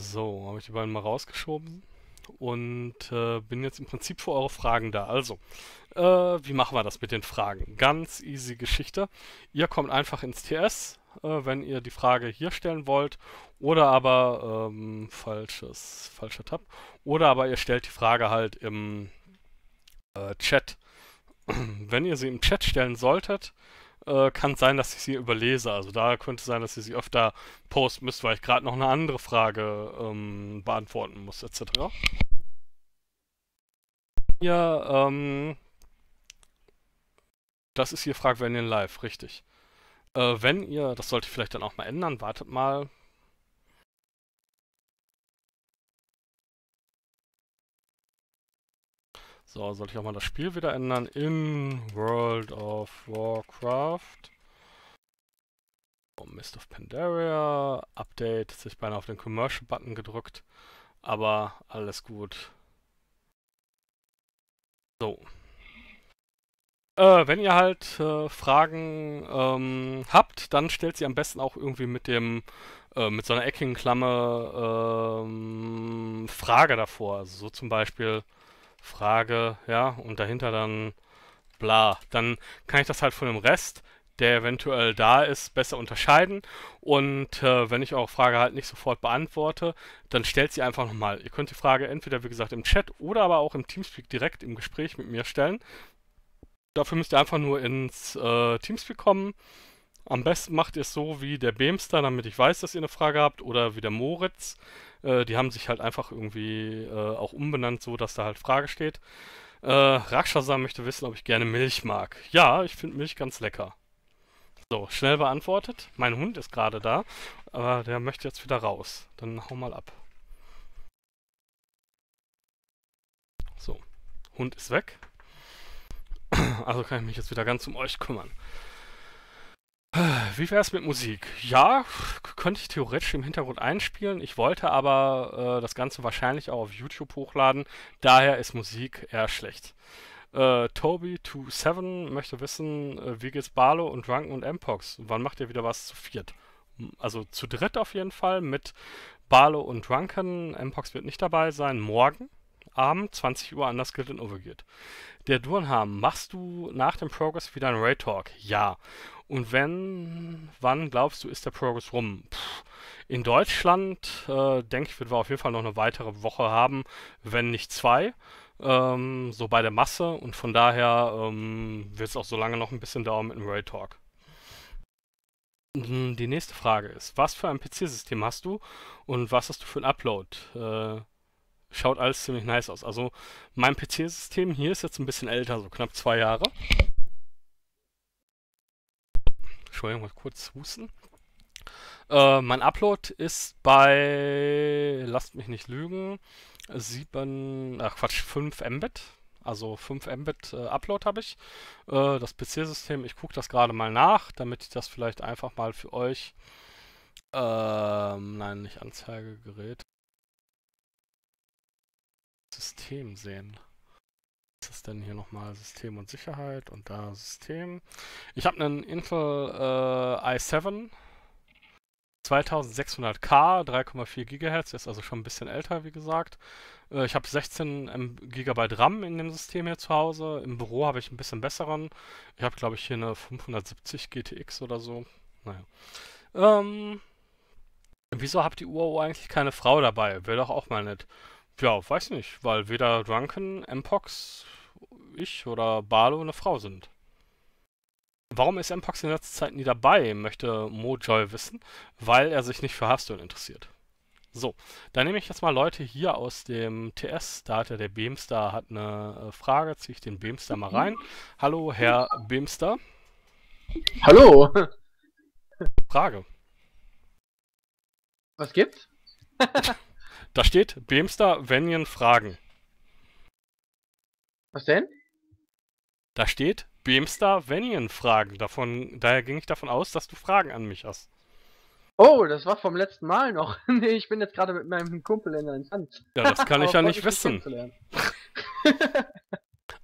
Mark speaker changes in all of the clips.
Speaker 1: So, habe ich die beiden mal rausgeschoben und äh, bin jetzt im Prinzip für eure Fragen da. Also, äh, wie machen wir das mit den Fragen? Ganz easy Geschichte. Ihr kommt einfach ins TS, äh, wenn ihr die Frage hier stellen wollt oder aber ähm, falsches, falscher Tab oder aber ihr stellt die Frage halt im äh, Chat. wenn ihr sie im Chat stellen solltet, äh, kann sein, dass ich sie überlese. Also da könnte sein, dass ihr sie öfter posten müsst, weil ich gerade noch eine andere Frage ähm, beantworten muss, etc. Ja, ähm, das ist hier wenn ihr live, richtig. Äh, wenn ihr, das sollte ich vielleicht dann auch mal ändern, wartet mal, So, sollte ich auch mal das Spiel wieder ändern in World of Warcraft. Oh, Mist of Pandaria, Update, jetzt hätte ich beinahe auf den Commercial-Button gedrückt, aber alles gut. So. Äh, wenn ihr halt äh, Fragen ähm, habt, dann stellt sie am besten auch irgendwie mit dem, äh, mit so einer eckigen Klammer ähm, Frage davor. Also so zum Beispiel, Frage, ja, und dahinter dann bla. Dann kann ich das halt von dem Rest, der eventuell da ist, besser unterscheiden. Und äh, wenn ich eure Frage halt nicht sofort beantworte, dann stellt sie einfach nochmal. Ihr könnt die Frage entweder, wie gesagt, im Chat oder aber auch im Teamspeak direkt im Gespräch mit mir stellen. Dafür müsst ihr einfach nur ins äh, Teamspeak kommen. Am besten macht ihr es so wie der Beamster, damit ich weiß, dass ihr eine Frage habt, oder wie der Moritz. Äh, die haben sich halt einfach irgendwie äh, auch umbenannt, so dass da halt Frage steht. Äh, Rakshasa möchte wissen, ob ich gerne Milch mag. Ja, ich finde Milch ganz lecker. So, schnell beantwortet. Mein Hund ist gerade da, aber der möchte jetzt wieder raus. Dann hau mal ab. So, Hund ist weg. Also kann ich mich jetzt wieder ganz um euch kümmern. Wie wäre es mit Musik? Ja, könnte ich theoretisch im Hintergrund einspielen. Ich wollte aber äh, das Ganze wahrscheinlich auch auf YouTube hochladen. Daher ist Musik eher schlecht. Äh, Toby27 möchte wissen, äh, wie geht's Barlo und Drunken und Mpox? Wann macht ihr wieder was zu viert? Also zu dritt auf jeden Fall mit Barlo und Drunken. Mpox wird nicht dabei sein. Morgen. Abend, 20 Uhr, anders gilt in Overgeared. Der Durnham, machst du nach dem Progress wieder ein Raid Talk? Ja. Und wenn, wann glaubst du, ist der Progress rum? Puh. In Deutschland, äh, denke ich, wird wir auf jeden Fall noch eine weitere Woche haben, wenn nicht zwei, ähm, so bei der Masse. Und von daher ähm, wird es auch so lange noch ein bisschen dauern mit dem Raid Talk. Hm, die nächste Frage ist, was für ein PC-System hast du und was hast du für ein Upload? Äh, schaut alles ziemlich nice aus. Also mein PC-System hier ist jetzt ein bisschen älter, so knapp zwei Jahre. Entschuldigung, mal kurz husten. Äh, mein Upload ist bei, lasst mich nicht lügen, 7, ach Quatsch, 5 Mbit. Also 5 Mbit äh, Upload habe ich. Äh, das PC-System, ich gucke das gerade mal nach, damit ich das vielleicht einfach mal für euch, ähm, nein, nicht Anzeigegerät, System sehen. Was ist denn hier nochmal? System und Sicherheit und da System. Ich habe einen Intel äh, i7 2600K, 3,4 GHz, ist also schon ein bisschen älter, wie gesagt. Äh, ich habe 16 GB RAM in dem System hier zu Hause. Im Büro habe ich ein bisschen besseren. Ich habe, glaube ich, hier eine 570 GTX oder so. Naja. Ähm, wieso habt die UAO eigentlich keine Frau dabei? Wäre doch auch mal nett. Ja, weiß nicht, weil weder Drunken, Mpox, ich oder Barlo eine Frau sind. Warum ist Mpox in letzter Zeit nie dabei, möchte Mojoy wissen, weil er sich nicht für Hearthstone interessiert. So, dann nehme ich jetzt mal Leute hier aus dem TS. Da hat ja der Beamster hat eine äh, Frage. Ziehe ich den Beamster mal rein. Hallo, Herr Beamster. Hallo. Frage. Was gibt's? Da steht Beamster Venien Fragen. Was denn? Da steht Beamster Venien Fragen. Davon, daher ging ich davon aus, dass du Fragen an mich hast. Oh, das war vom letzten Mal noch. nee, ich bin jetzt gerade mit meinem Kumpel in einem Hand. Ja, das kann ich ja nicht wissen.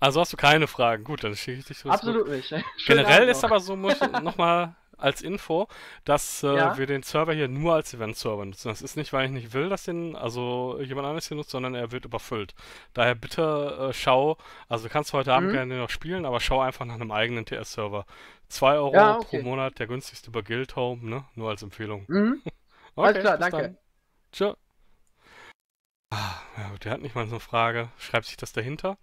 Speaker 1: also hast du keine Fragen. Gut, dann schicke ich dich so. Absolut zurück. nicht. Schönen Generell Abend ist noch. aber so, muss ich nochmal als Info, dass äh, ja? wir den Server hier nur als Event-Server nutzen. Das ist nicht, weil ich nicht will, dass den also jemand anderes hier nutzt, sondern er wird überfüllt. Daher bitte äh, schau, also du kannst heute Abend mhm. gerne noch spielen, aber schau einfach nach einem eigenen TS-Server. 2 Euro ja, okay. pro Monat, der günstigste bei Guild Home, ne? Nur als Empfehlung. Mhm. Okay, Alles klar, danke. Dann. Tschö. Ah, ja, der hat nicht mal so eine Frage. Schreibt sich das dahinter?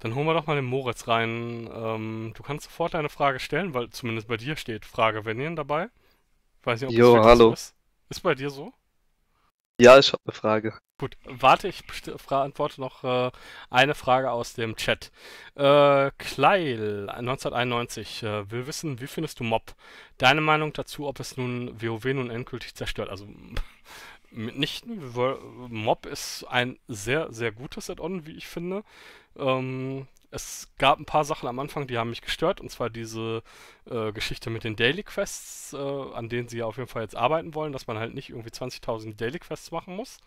Speaker 1: Dann holen wir doch mal den Moritz rein. Ähm, du kannst sofort deine Frage stellen, weil zumindest bei dir steht Frage Venien dabei. Ich weiß nicht, ob jo, das hallo. So ist. Ist bei dir so?
Speaker 2: Ja, ich habe eine Frage.
Speaker 1: Gut, warte, ich antworte noch äh, eine Frage aus dem Chat. Äh, Kleil 1991 äh, will wissen, wie findest du Mob? Deine Meinung dazu, ob es nun WoW nun endgültig zerstört? Also mitnichten. Mob ist ein sehr, sehr gutes Add-on, wie ich finde. Ähm, es gab ein paar Sachen am Anfang, die haben mich gestört, und zwar diese äh, Geschichte mit den Daily Quests, äh, an denen sie auf jeden Fall jetzt arbeiten wollen, dass man halt nicht irgendwie 20.000 Daily Quests machen muss.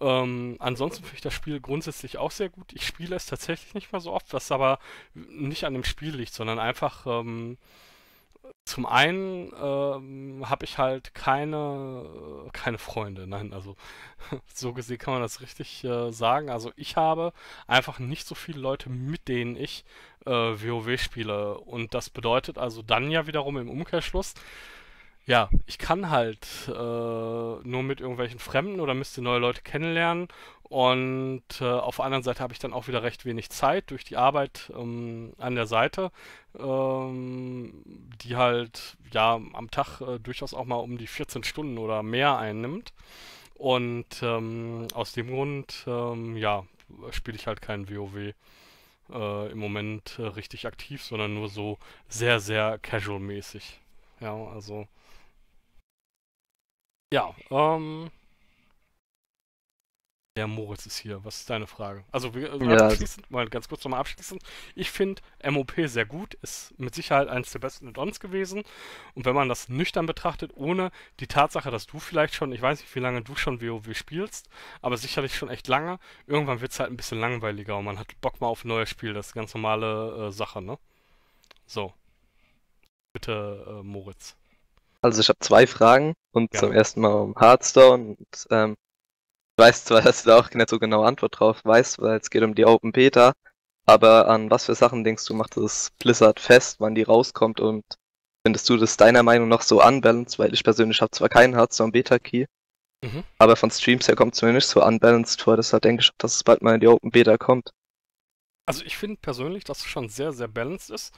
Speaker 1: Ähm, ansonsten finde ich das Spiel grundsätzlich auch sehr gut. Ich spiele es tatsächlich nicht mehr so oft, was aber nicht an dem Spiel liegt, sondern einfach ähm, zum einen ähm, habe ich halt keine, äh, keine Freunde. Nein, also so gesehen kann man das richtig äh, sagen. Also ich habe einfach nicht so viele Leute, mit denen ich äh, WoW spiele. Und das bedeutet also dann ja wiederum im Umkehrschluss, ja, ich kann halt äh, nur mit irgendwelchen Fremden oder müsste neue Leute kennenlernen und äh, auf der anderen Seite habe ich dann auch wieder recht wenig Zeit durch die Arbeit ähm, an der Seite, ähm, die halt ja am Tag äh, durchaus auch mal um die 14 Stunden oder mehr einnimmt. Und ähm, aus dem Grund, ähm, ja, spiele ich halt kein WoW äh, im Moment äh, richtig aktiv, sondern nur so sehr, sehr casual-mäßig. Ja, also. Ja, ähm. Ja, Moritz ist hier. Was ist deine Frage? Also, wir, äh, ja, also abschließend, mal ganz kurz nochmal abschließend. Ich finde MOP sehr gut, ist mit Sicherheit eines der besten Add-ons gewesen. Und wenn man das nüchtern betrachtet, ohne die Tatsache, dass du vielleicht schon, ich weiß nicht, wie lange du schon WoW spielst, aber sicherlich schon echt lange, irgendwann wird es halt ein bisschen langweiliger und man hat Bock mal auf ein neues Spiel. Das ist eine ganz normale äh, Sache, ne? So. Bitte, äh, Moritz.
Speaker 2: Also, ich habe zwei Fragen und ja. zum ersten Mal um Hearthstone und ähm, weiß zwar, dass du da auch nicht so genau Antwort drauf weißt, weil es geht um die Open Beta, aber an was für Sachen denkst du, macht das Blizzard fest, wann die rauskommt und findest du das deiner Meinung nach so unbalanced, weil ich persönlich habe zwar keinen Hard Hearthstone Beta Key, mhm. aber von Streams her kommt es mir nicht so unbalanced vor, deshalb denke ich, dass es bald mal in die Open Beta kommt.
Speaker 1: Also ich finde persönlich, dass es schon sehr, sehr balanced ist.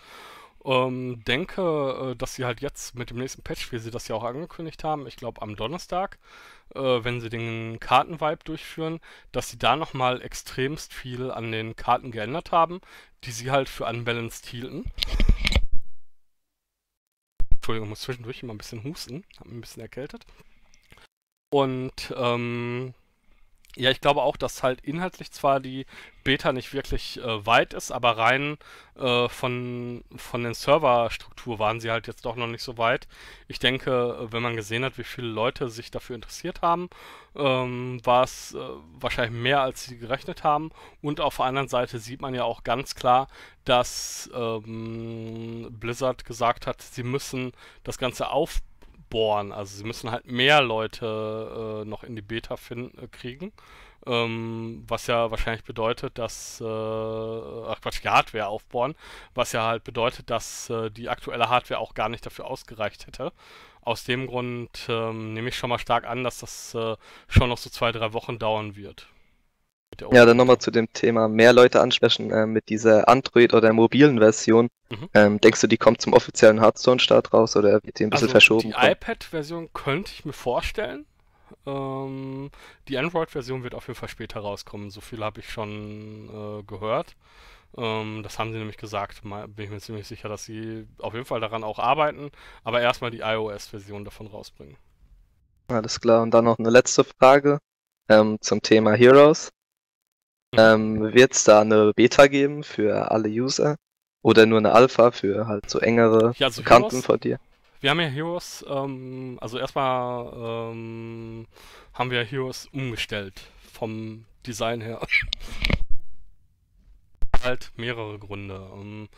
Speaker 1: Ähm, denke, äh, dass sie halt jetzt mit dem nächsten Patch, wie sie das ja auch angekündigt haben, ich glaube am Donnerstag, äh, wenn sie den Kartenvibe durchführen, dass sie da nochmal extremst viel an den Karten geändert haben, die sie halt für unbalanced hielten. Entschuldigung, muss zwischendurch immer ein bisschen husten, habe mich ein bisschen erkältet. Und ähm, ja, ich glaube auch, dass halt inhaltlich zwar die Beta nicht wirklich äh, weit ist, aber rein äh, von, von den Serverstruktur waren sie halt jetzt doch noch nicht so weit. Ich denke, äh, wenn man gesehen hat, wie viele Leute sich dafür interessiert haben, ähm, war es äh, wahrscheinlich mehr, als sie gerechnet haben. Und auf der anderen Seite sieht man ja auch ganz klar, dass ähm, Blizzard gesagt hat, sie müssen das Ganze aufbauen bohren. Also sie müssen halt mehr Leute äh, noch in die Beta finden, äh, kriegen. Ähm, was ja wahrscheinlich bedeutet, dass, äh, ach Quatsch, die Hardware aufbohren, was ja halt bedeutet, dass äh, die aktuelle Hardware auch gar nicht dafür ausgereicht hätte. Aus dem Grund ähm, nehme ich schon mal stark an, dass das äh, schon noch so zwei, drei Wochen dauern wird. Ja,
Speaker 2: dann nochmal zu dem Thema mehr Leute ansprechen äh, mit dieser Android- oder mobilen Version. Mhm. Ähm, denkst du, die kommt zum offiziellen Hearthstone-Start raus oder wird die ein bisschen also verschoben? Die
Speaker 1: iPad-Version könnte ich mir vorstellen. Ähm, die Android-Version wird auf jeden Fall später rauskommen. So viel habe ich schon äh, gehört. Ähm, das haben sie nämlich gesagt. Mal, bin ich mir ziemlich sicher, dass sie auf jeden Fall daran auch arbeiten, aber erstmal die iOS-Version davon rausbringen.
Speaker 2: Alles klar. Und dann noch eine letzte Frage ähm, zum Thema Heroes. Ähm, Wird es da eine Beta geben für alle User? Oder nur eine Alpha für halt so engere ja, also Bekannten Heroes, von dir?
Speaker 1: Wir haben ja Heroes, ähm, also erstmal ähm, haben wir Heroes umgestellt vom Design her. halt mehrere Gründe. Ähm,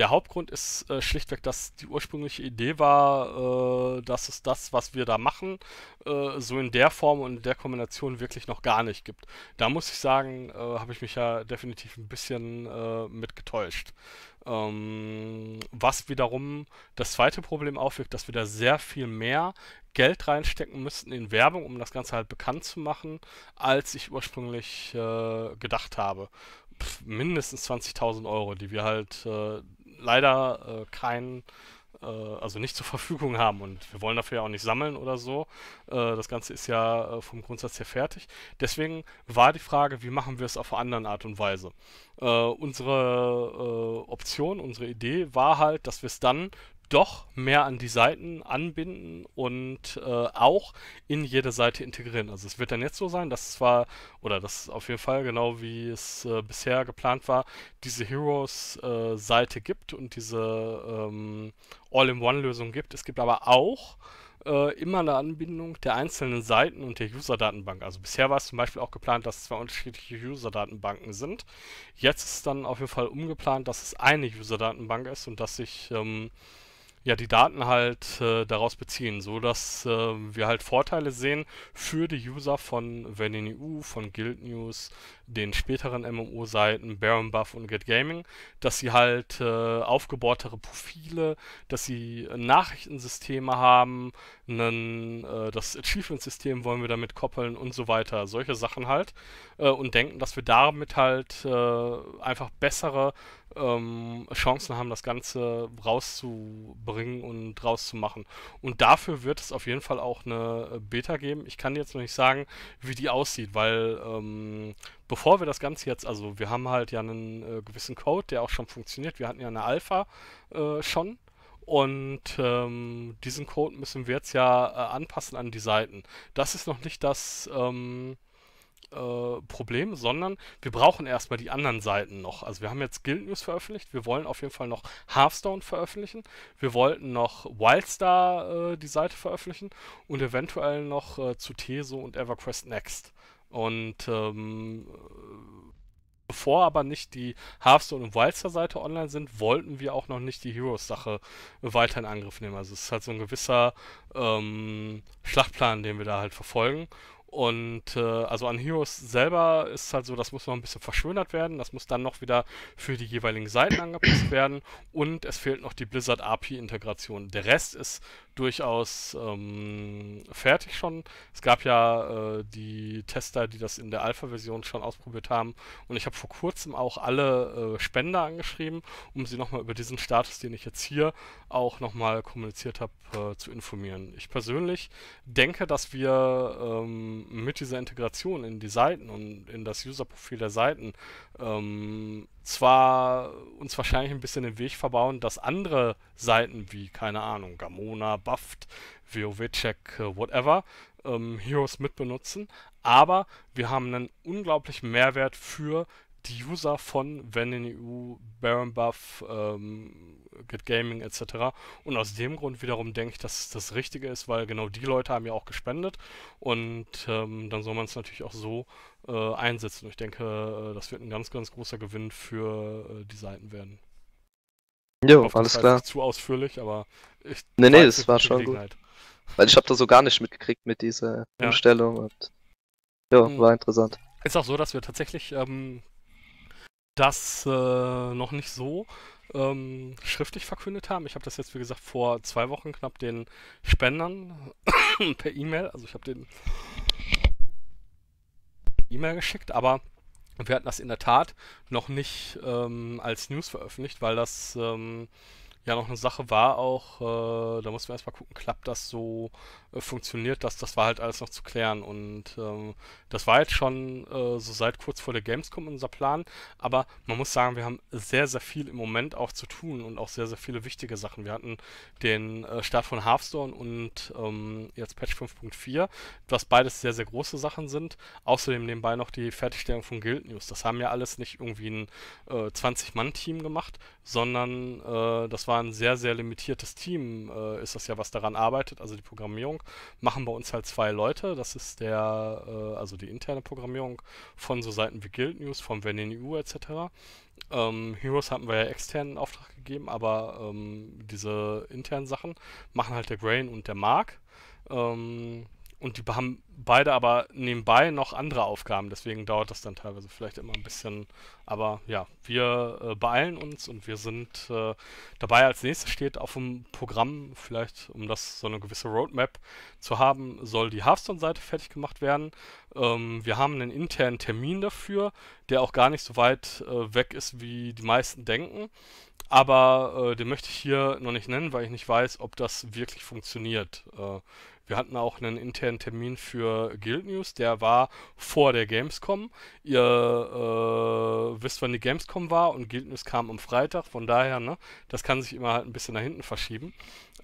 Speaker 1: der Hauptgrund ist äh, schlichtweg, dass die ursprüngliche Idee war, äh, dass es das, was wir da machen, äh, so in der Form und in der Kombination wirklich noch gar nicht gibt. Da muss ich sagen, äh, habe ich mich ja definitiv ein bisschen äh, mit getäuscht. Ähm, was wiederum das zweite Problem aufwirkt, dass wir da sehr viel mehr Geld reinstecken müssten in Werbung, um das Ganze halt bekannt zu machen, als ich ursprünglich äh, gedacht habe mindestens 20.000 Euro, die wir halt äh, leider äh, kein äh, also nicht zur Verfügung haben und wir wollen dafür ja auch nicht sammeln oder so. Äh, das Ganze ist ja äh, vom Grundsatz her fertig. Deswegen war die Frage, wie machen wir es auf eine andere Art und Weise? unsere Option, unsere Idee war halt, dass wir es dann doch mehr an die Seiten anbinden und äh, auch in jede Seite integrieren. Also es wird dann jetzt so sein, dass zwar, oder das auf jeden Fall genau wie es äh, bisher geplant war, diese Heroes-Seite äh, gibt und diese ähm, All-in-One-Lösung gibt. Es gibt aber auch äh, immer eine Anbindung der einzelnen Seiten und der User-Datenbank. Also bisher war es zum Beispiel auch geplant, dass es zwei unterschiedliche User-Datenbanken sind. Jetzt ist dann auf jeden Fall umgeplant, dass es eine User-Datenbank ist und dass sich ähm, ja, die Daten halt äh, daraus beziehen, so dass äh, wir halt Vorteile sehen für die User von VanityU, von Guild News, den späteren MMO-Seiten Baron Buff und Get Gaming, dass sie halt äh, aufgebohrtere Profile, dass sie Nachrichtensysteme haben, einen, äh, das Achievement-System wollen wir damit koppeln und so weiter, solche Sachen halt äh, und denken, dass wir damit halt äh, einfach bessere ähm, Chancen haben, das Ganze rauszubringen und rauszumachen. Und dafür wird es auf jeden Fall auch eine äh, Beta geben. Ich kann jetzt noch nicht sagen, wie die aussieht, weil ähm, bevor wir das Ganze jetzt, also wir haben halt ja einen äh, gewissen Code, der auch schon funktioniert. Wir hatten ja eine Alpha äh, schon. Und ähm, diesen Code müssen wir jetzt ja äh, anpassen an die Seiten. Das ist noch nicht das, ähm, äh, Problem, sondern wir brauchen erstmal die anderen Seiten noch. Also wir haben jetzt Guild News veröffentlicht, wir wollen auf jeden Fall noch Hearthstone veröffentlichen, wir wollten noch Wildstar äh, die Seite veröffentlichen und eventuell noch äh, zu Teso und EverQuest Next. Und ähm, Bevor aber nicht die Hearthstone und Wildstar-Seite online sind, wollten wir auch noch nicht die Heroes-Sache weiter in Angriff nehmen. Also es ist halt so ein gewisser ähm, Schlachtplan, den wir da halt verfolgen. Und äh, also an Heroes selber ist halt so, das muss noch ein bisschen verschönert werden, das muss dann noch wieder für die jeweiligen Seiten angepasst werden und es fehlt noch die Blizzard API-Integration. Der Rest ist durchaus ähm, fertig schon. Es gab ja äh, die Tester, die das in der Alpha-Version schon ausprobiert haben. Und ich habe vor kurzem auch alle äh, Spender angeschrieben, um sie nochmal über diesen Status, den ich jetzt hier auch nochmal kommuniziert habe, äh, zu informieren. Ich persönlich denke, dass wir ähm, mit dieser Integration in die Seiten und in das User-Profil der Seiten ähm, zwar uns wahrscheinlich ein bisschen den Weg verbauen, dass andere Seiten wie, keine Ahnung, Gamona, Buffed, WoW-Check, whatever, ähm, Heroes mitbenutzen, aber wir haben einen unglaublichen Mehrwert für die User von Wenn in EU, e Baron Buff, ähm, Get Gaming etc. Und aus dem Grund wiederum denke ich, dass es das Richtige ist, weil genau die Leute haben ja auch gespendet und ähm, dann soll man es natürlich auch so äh, einsetzen. Ich denke, äh, das wird ein ganz, ganz großer Gewinn für äh, die Seiten werden.
Speaker 2: Jo, hoffe, alles klar. Nicht
Speaker 1: zu ausführlich, aber ich. Nee, nee, das war schon gut.
Speaker 2: Weil ich habe da so gar nicht mitgekriegt mit dieser ja. Umstellung und. Ja, hm. war interessant.
Speaker 1: Ist auch so, dass wir tatsächlich ähm, das äh, noch nicht so ähm, schriftlich verkündet haben. Ich habe das jetzt, wie gesagt, vor zwei Wochen knapp den Spendern per E-Mail, also ich habe den E-Mail geschickt, aber wir hatten das in der Tat noch nicht ähm, als News veröffentlicht, weil das ähm, ja, noch eine Sache war auch, äh, da muss man erstmal gucken, klappt das so, äh, funktioniert das, das war halt alles noch zu klären. Und ähm, das war jetzt schon äh, so seit kurz vor der Gamescom unser Plan. Aber man muss sagen, wir haben sehr, sehr viel im Moment auch zu tun und auch sehr, sehr viele wichtige Sachen. Wir hatten den äh, Start von Hearthstone und ähm, jetzt Patch 5.4, was beides sehr, sehr große Sachen sind. Außerdem nebenbei noch die Fertigstellung von Guild News. Das haben ja alles nicht irgendwie ein 20-Mann-Team äh, gemacht, sondern äh, das war zwar ein sehr, sehr limitiertes Team äh, ist das ja, was daran arbeitet. Also die Programmierung machen bei uns halt zwei Leute. Das ist der, äh, also die interne Programmierung von so Seiten wie Guild News, vom VNU etc. Ähm, Heroes hatten wir ja externen Auftrag gegeben, aber ähm, diese internen Sachen machen halt der Grain und der Mark. Ähm, und die haben beide aber nebenbei noch andere Aufgaben, deswegen dauert das dann teilweise vielleicht immer ein bisschen. Aber ja, wir äh, beeilen uns und wir sind äh, dabei. Als nächstes steht auf dem Programm, vielleicht um das so eine gewisse Roadmap zu haben, soll die Hearthstone-Seite fertig gemacht werden. Ähm, wir haben einen internen Termin dafür, der auch gar nicht so weit äh, weg ist, wie die meisten denken. Aber äh, den möchte ich hier noch nicht nennen, weil ich nicht weiß, ob das wirklich funktioniert. Äh, wir hatten auch einen internen Termin für Guild News, der war vor der Gamescom. Ihr äh, wisst, wann die Gamescom war und Guild News kam am Freitag, von daher, ne, das kann sich immer halt ein bisschen nach hinten verschieben.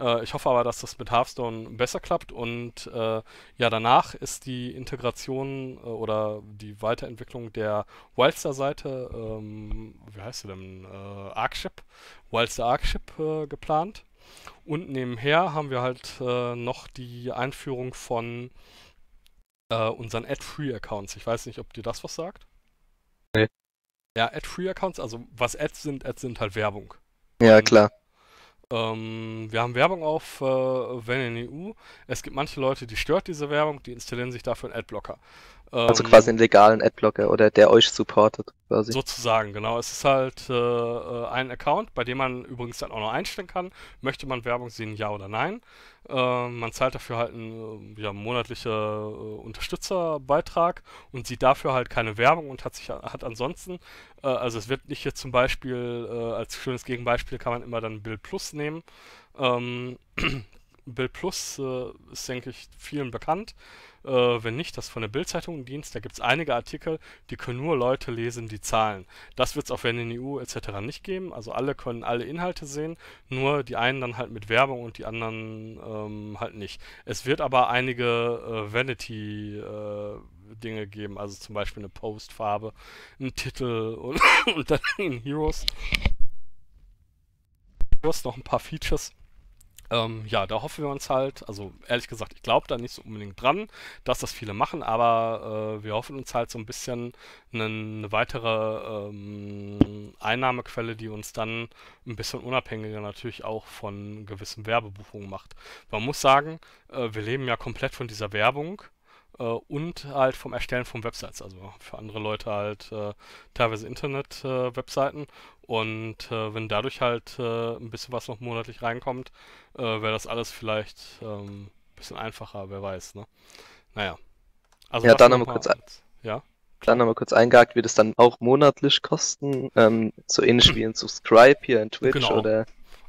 Speaker 1: Äh, ich hoffe aber, dass das mit Hearthstone besser klappt und äh, ja, danach ist die Integration äh, oder die Weiterentwicklung der Wildstar-Seite, ähm, wie heißt sie denn, äh, Arkship, Wildstar Arkship äh, geplant. Und nebenher haben wir halt äh, noch die Einführung von äh, unseren Ad-Free-Accounts. Ich weiß nicht, ob dir das was sagt. Nee. Ja, Ad-Free-Accounts, also was Ads sind, Ads sind halt Werbung. Ja, Und, ähm, klar. Ähm, wir haben Werbung auf äh, Wenn in EU. Es gibt manche Leute, die stört diese Werbung, die installieren sich dafür einen Adblocker also ähm, quasi einen
Speaker 2: legalen Adblocker oder der euch supportet quasi.
Speaker 1: Sozusagen, genau. Es ist halt äh, äh, ein Account, bei dem man übrigens dann auch noch einstellen kann, möchte man Werbung sehen, ja oder nein. Äh, man zahlt dafür halt einen äh, ja, monatlichen äh, Unterstützerbeitrag und sieht dafür halt keine Werbung und hat sich hat ansonsten, äh, also es wird nicht hier zum Beispiel, als schönes Gegenbeispiel kann man immer dann Bill Plus nehmen. Ähm, Bill Plus ist, denke ich, vielen bekannt. Äh, wenn nicht, das von der Bildzeitung Dienst. Da gibt es einige Artikel, die können nur Leute lesen, die zahlen. Das wird es auf EU etc. nicht geben. Also alle können alle Inhalte sehen, nur die einen dann halt mit Werbung und die anderen ähm, halt nicht. Es wird aber einige äh, Vanity äh, Dinge geben, also zum Beispiel eine Postfarbe, einen Titel und, und dann in Heroes. Heroes noch ein paar Features. Ähm, ja, da hoffen wir uns halt, also ehrlich gesagt, ich glaube da nicht so unbedingt dran, dass das viele machen, aber äh, wir hoffen uns halt so ein bisschen eine weitere ähm, Einnahmequelle, die uns dann ein bisschen unabhängiger natürlich auch von gewissen Werbebuchungen macht. Man muss sagen, äh, wir leben ja komplett von dieser Werbung äh, und halt vom Erstellen von Websites, also für andere Leute halt äh, teilweise Internet-Webseiten. und äh, wenn dadurch halt äh, ein bisschen was noch monatlich reinkommt, äh, wäre das alles vielleicht ein ähm, bisschen einfacher, wer weiß. Ne? Naja.
Speaker 2: Also ja, dann nochmal kurz. Als, ja? Dann nochmal kurz eingehakt, wird es dann auch monatlich kosten, ähm, so ähnlich wie in Subscribe hier in Twitch genau. oder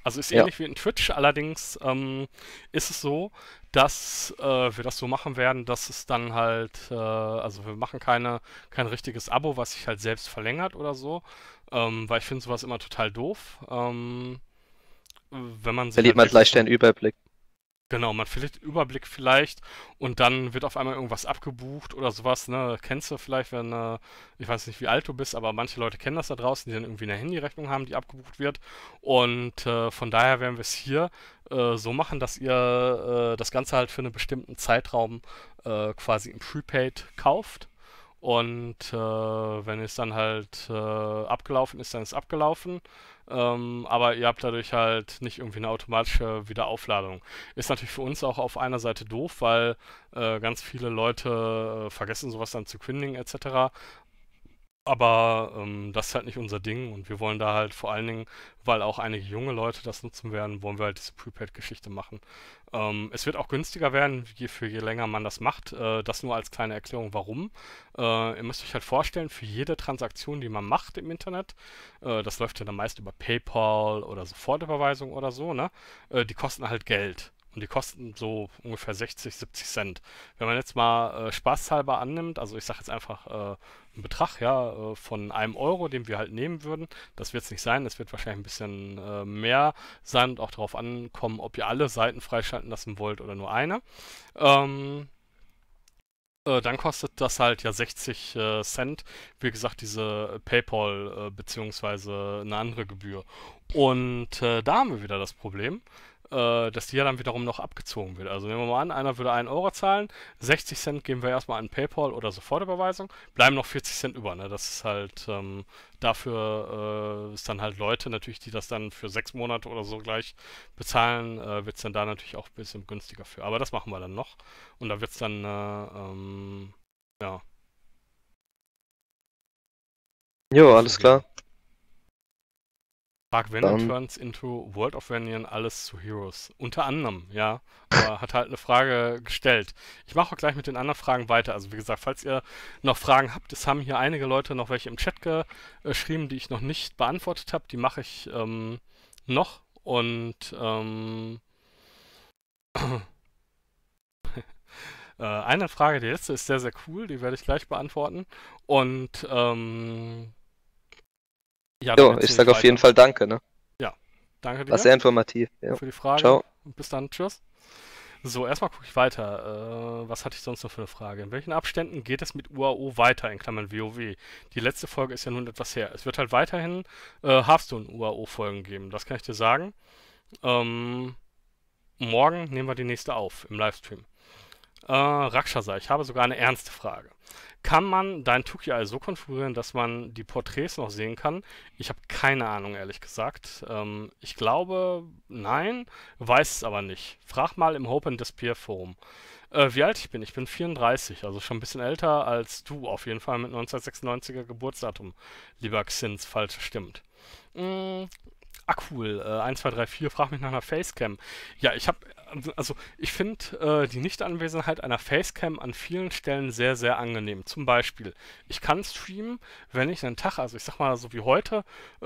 Speaker 2: also ist ähnlich
Speaker 1: ja. wie in Twitch, allerdings ähm, ist es so, dass äh, wir das so machen werden, dass es dann halt, äh, also wir machen keine, kein richtiges Abo, was sich halt selbst verlängert oder so, ähm, weil ich finde sowas immer total doof. Ähm, wenn man sich Verliert halt man gleich den Überblick. Genau, man verliert den Überblick vielleicht und dann wird auf einmal irgendwas abgebucht oder sowas, ne? Kennst du vielleicht, wenn, äh, ich weiß nicht, wie alt du bist, aber manche Leute kennen das da draußen, die dann irgendwie eine Handyrechnung haben, die abgebucht wird. Und äh, von daher werden wir es hier äh, so machen, dass ihr äh, das Ganze halt für einen bestimmten Zeitraum äh, quasi im Prepaid kauft. Und äh, wenn es dann halt abgelaufen ist, dann ist es abgelaufen. Ähm, aber ihr habt dadurch halt nicht irgendwie eine automatische Wiederaufladung. Ist natürlich für uns auch auf einer Seite doof, weil äh, ganz viele Leute äh, vergessen sowas dann zu kündigen etc aber ähm, das ist halt nicht unser Ding und wir wollen da halt vor allen Dingen, weil auch einige junge Leute das nutzen werden, wollen wir halt diese Prepaid-Geschichte machen. Ähm, es wird auch günstiger werden, je, für je länger man das macht. Äh, das nur als kleine Erklärung, warum. Äh, ihr müsst euch halt vorstellen, für jede Transaktion, die man macht im Internet, äh, das läuft ja dann meist über PayPal oder Sofortüberweisung oder so, ne? Äh, die kosten halt Geld. Und die kosten so ungefähr 60, 70 Cent. Wenn man jetzt mal äh, spaßhalber annimmt, also ich sage jetzt einfach äh, Betrag ja, äh, von einem Euro, den wir halt nehmen würden. Das wird es nicht sein, Es wird wahrscheinlich ein bisschen äh, mehr sein und auch darauf ankommen, ob ihr alle Seiten freischalten lassen wollt oder nur eine. Ähm, äh, dann kostet das halt ja 60 äh, Cent, wie gesagt, diese PayPal äh, beziehungsweise eine andere Gebühr. Und da haben wir wieder das Problem äh, dass die ja dann wiederum noch abgezogen wird. Also nehmen wir mal an, einer würde 1 Euro zahlen, 60 Cent geben wir erstmal an PayPal oder Sofortüberweisung, bleiben noch 40 Cent über. Ne? Das ist halt ähm, dafür, äh, ist dann halt Leute natürlich, die das dann für sechs Monate oder so gleich bezahlen, äh, wird es dann da natürlich auch ein bisschen günstiger für. Aber das machen wir dann noch. Und da wird es dann, äh, ähm,
Speaker 2: ja. Jo, alles klar.
Speaker 1: Dark Venom um, turns into World of Vanian alles zu Heroes. Unter anderem, ja. Aber hat halt eine Frage gestellt. Ich mache auch gleich mit den anderen Fragen weiter. Also wie gesagt, falls ihr noch Fragen habt, es haben hier einige Leute noch welche im Chat geschrieben, die ich noch nicht beantwortet habe. Die mache ich ähm, noch. Und ähm, äh, eine Frage, die letzte ist sehr, sehr cool, die werde ich gleich beantworten. Und ähm,
Speaker 2: ja, jo, ich sage auf jeden Fall Danke, ne? Ja, danke dir. War sehr informativ. Ja. Für die Frage. Ciao.
Speaker 1: Und bis dann, tschüss. So, erstmal gucke ich weiter. Äh, was hatte ich sonst noch für eine Frage? In welchen Abständen geht es mit UAO weiter, in Klammern WoW? Die letzte Folge ist ja nun etwas her. Es wird halt weiterhin äh, Hearthstone-UAO-Folgen geben, das kann ich dir sagen. Ähm, morgen nehmen wir die nächste auf im Livestream. Äh, Raksha ich habe sogar eine ernste Frage kann man dein Tuki-Eye also so konfigurieren, dass man die Porträts noch sehen kann? Ich habe keine Ahnung, ehrlich gesagt. Ähm, ich glaube, nein, weiß es aber nicht. Frag mal im Hope and Despair Forum. Äh, wie alt ich bin? Ich bin 34, also schon ein bisschen älter als du, auf jeden Fall mit 1996er Geburtsdatum, lieber Xins, falls stimmt. Mm, ah cool, äh, 1, 2, 3, 4, frag mich nach einer Facecam. Ja, ich habe, also, also ich finde äh, die Nichtanwesenheit einer Facecam an vielen Stellen sehr, sehr angenehm. Zum Beispiel, ich kann streamen, wenn ich einen Tag, also ich sag mal so wie heute, äh,